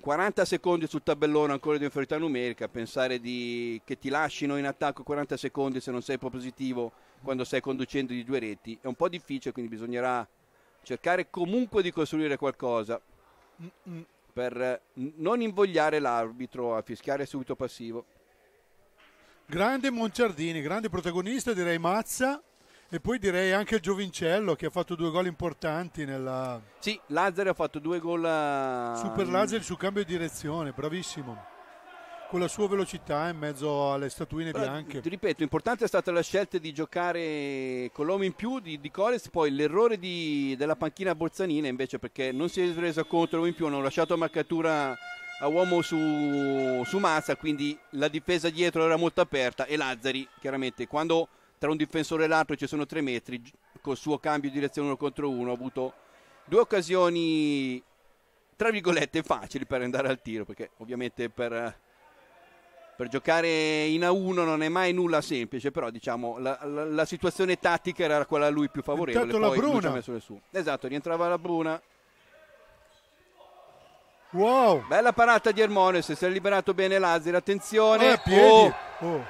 40 eh, secondi sul tabellone ancora di inferiorità numerica, pensare di, che ti lasciano in attacco 40 secondi se non sei propositivo quando stai conducendo di due reti. È un po' difficile, quindi bisognerà cercare comunque di costruire qualcosa per eh, non invogliare l'arbitro a fischiare subito passivo. Grande Monciardini, grande protagonista, direi Mazza. E poi direi anche il Giovincello che ha fatto due gol importanti nella... Sì, Lazzari ha fatto due gol... A... Eh, Super Lazzari su cambio di direzione, bravissimo con la sua velocità in mezzo alle statuine Però, bianche. Ti ripeto, importante è stata la scelta di giocare con l'uomo in più di, di Coles, poi l'errore di, della panchina Borzanina invece perché non si è resa conto l'uomo in più, hanno lasciato marcatura a uomo su, su Mazza, quindi la difesa dietro era molto aperta e Lazzari chiaramente quando tra un difensore e l'altro ci sono tre metri, col suo cambio di direzione uno contro uno ha avuto due occasioni tra virgolette facili per andare al tiro perché ovviamente per per giocare in A1 non è mai nulla semplice, però diciamo la, la, la situazione tattica era quella a lui più favorevole. Intanto la Bruna. Messo le sue. Esatto, rientrava la Bruna. Wow. Bella parata di Ermones, si è liberato bene Lazzari, attenzione. Oh, piedi. Oh. Oh.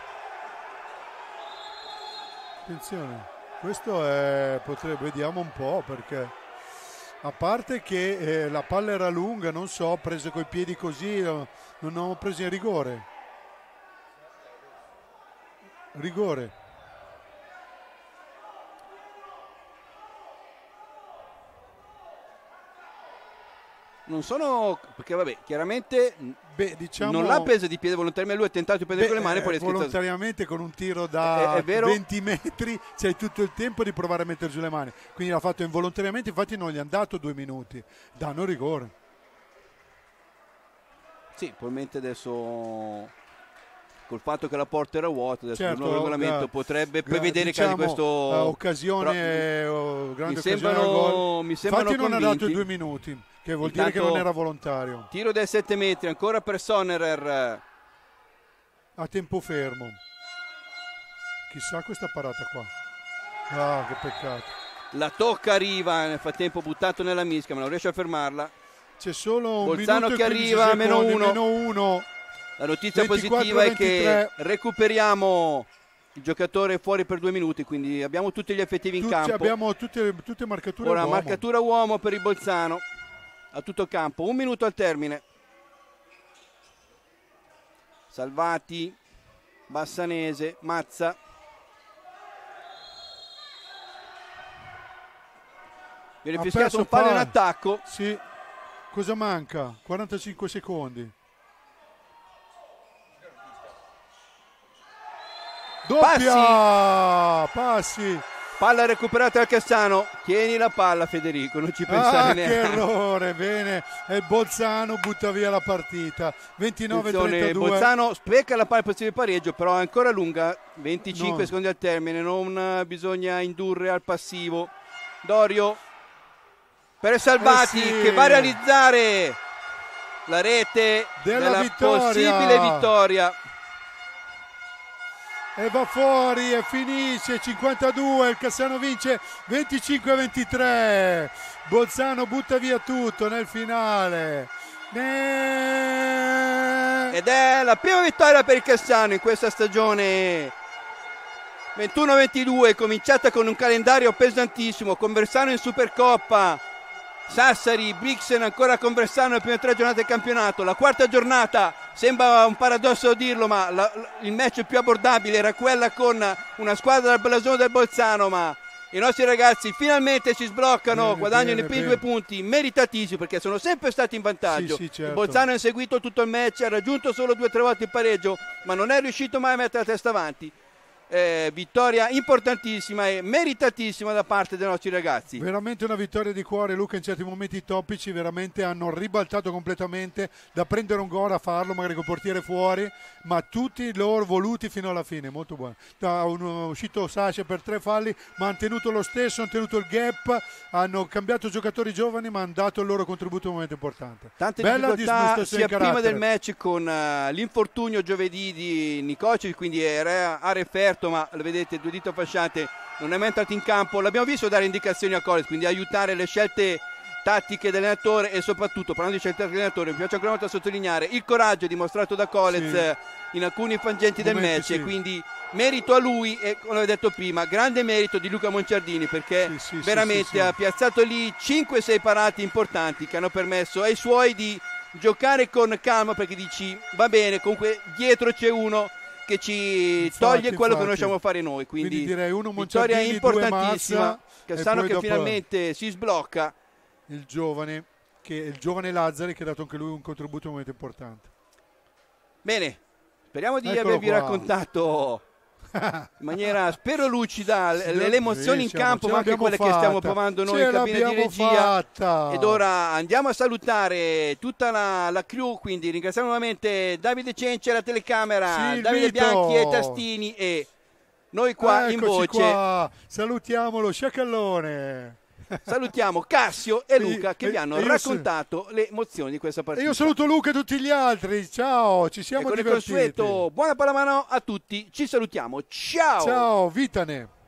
Attenzione, questo è, potrebbe, vediamo un po' perché a parte che eh, la palla era lunga, non so, prese coi piedi così, eh, non ho preso in rigore rigore. non sono perché vabbè chiaramente Beh, diciamo, non l'ha preso di piede volontariamente lui ha tentato di prendere con le mani e poi eh, volontariamente con un tiro da è, è 20 metri c'è tutto il tempo di provare a mettere giù le mani quindi l'ha fatto involontariamente infatti non gli hanno dato due minuti danno rigore sì probabilmente adesso col fatto che la porta era vuota adesso certo, il nuovo eh, regolamento eh, potrebbe gra- prevedere diciamo, che questo eh, occasione Però, mm, oh, grande mi sembrano, occasione gol. mi sembrano Infatti convinti. non ha dato i due minuti che vuol Intanto, dire che non era volontario tiro dai 7 metri ancora per Sonnerer a tempo fermo chissà questa parata qua ah che peccato la tocca arriva nel frattempo buttato nella mischia ma non riesce a fermarla c'è solo un Bolzano che arriva secondi, meno uno, meno uno la notizia 24, positiva 23. è che recuperiamo il giocatore fuori per due minuti, quindi abbiamo tutti gli effettivi tutti in campo. Abbiamo tutte, tutte marcature Ora, uomo. marcatura uomo per il Bolzano a tutto campo. Un minuto al termine. Salvati, Bassanese, Mazza. Viene fischiato un pallone in attacco. Sì. Cosa manca? 45 secondi. Doppia! Passi! Passi. Palla recuperata a Cassano. Tieni la palla, Federico, non ci pensare ah, neanche. Che errore, bene. E Bolzano butta via la partita. 29-32. Bolzano specca la palla per il pareggio, però è ancora lunga. 25 no. secondi al termine, non eh, bisogna indurre al passivo. Dorio per Salvati eh sì. che va a realizzare la rete della, della vittoria. possibile vittoria e va fuori e finisce 52, il Cassano vince 25-23, Bolzano butta via tutto nel finale. Ne... Ed è la prima vittoria per il Cassano in questa stagione 21-22, cominciata con un calendario pesantissimo, con Versano in Supercoppa, Sassari, Brixen ancora con Bressano, le prime tre giornate del campionato, la quarta giornata, sembra un paradosso dirlo, ma la, il match più abbordabile era quella con una squadra del blasone del Bolzano, ma i nostri ragazzi finalmente si sbloccano, bene, guadagnano bene, i primi due punti, meritatissimi perché sono sempre stati in vantaggio. Sì, sì, certo. Bolzano ha inseguito tutto il match, ha raggiunto solo due o tre volte il pareggio, ma non è riuscito mai a mettere la testa avanti eh, vittoria importantissima e meritatissima da parte dei nostri ragazzi. Veramente una vittoria di cuore Luca in certi momenti topici, veramente hanno ribaltato completamente da prendere un gol a farlo, magari col portiere fuori, ma tutti loro voluti fino alla fine, molto buono. Da un, uh, uscito Sasha per tre falli, ma hanno tenuto lo stesso, hanno tenuto il gap, hanno cambiato giocatori giovani ma hanno dato il loro contributo in un momento importante. Tante Bella difficoltà sia prima del match con uh, l'infortunio giovedì di Nicocic, quindi era, a referto tentato, ma lo vedete, due dita fasciate, non è mai entrato in campo. L'abbiamo visto dare indicazioni a Collins, quindi aiutare le scelte tattiche dell'allenatore e soprattutto, parlando di scelte tattiche dell'allenatore, mi piace ancora una volta sottolineare il coraggio dimostrato da Collins sì. in alcuni frangenti del match sì. e quindi merito a lui e come ho detto prima, grande merito di Luca Monciardini perché sì, veramente ha piazzato lì 5-6 parati importanti che hanno permesso ai suoi di giocare con calma perché dici va bene, comunque dietro c'è uno che ci infatti, toglie quello infatti. che noi riusciamo a fare noi. Quindi, Quindi direi uno vittoria importantissima. Mazza, Cassano che finalmente si sblocca. Il giovane, che, il giovane Lazzari che ha dato anche lui un contributo in un momento importante. Bene, speriamo di Eccolo avervi qua. raccontato in maniera spero lucida le, Signor, le emozioni in campo, ma anche quelle fatta. che stiamo provando noi ce in cabina di regia. Fatta. Ed ora andiamo a salutare tutta la, la crew, quindi ringraziamo nuovamente Davide Cencia la telecamera, sì, Davide Vito. Bianchi e tastini e noi qua Eccoci in voce. Qua. Salutiamo lo sciacallone. Salutiamo Cassio e Luca che vi hanno raccontato le emozioni di questa partita. E io saluto Luca e tutti gli altri. Ciao, ci siamo e con divertiti. il consueto, buona pallamano a tutti. Ci salutiamo. Ciao. Ciao, Vitane.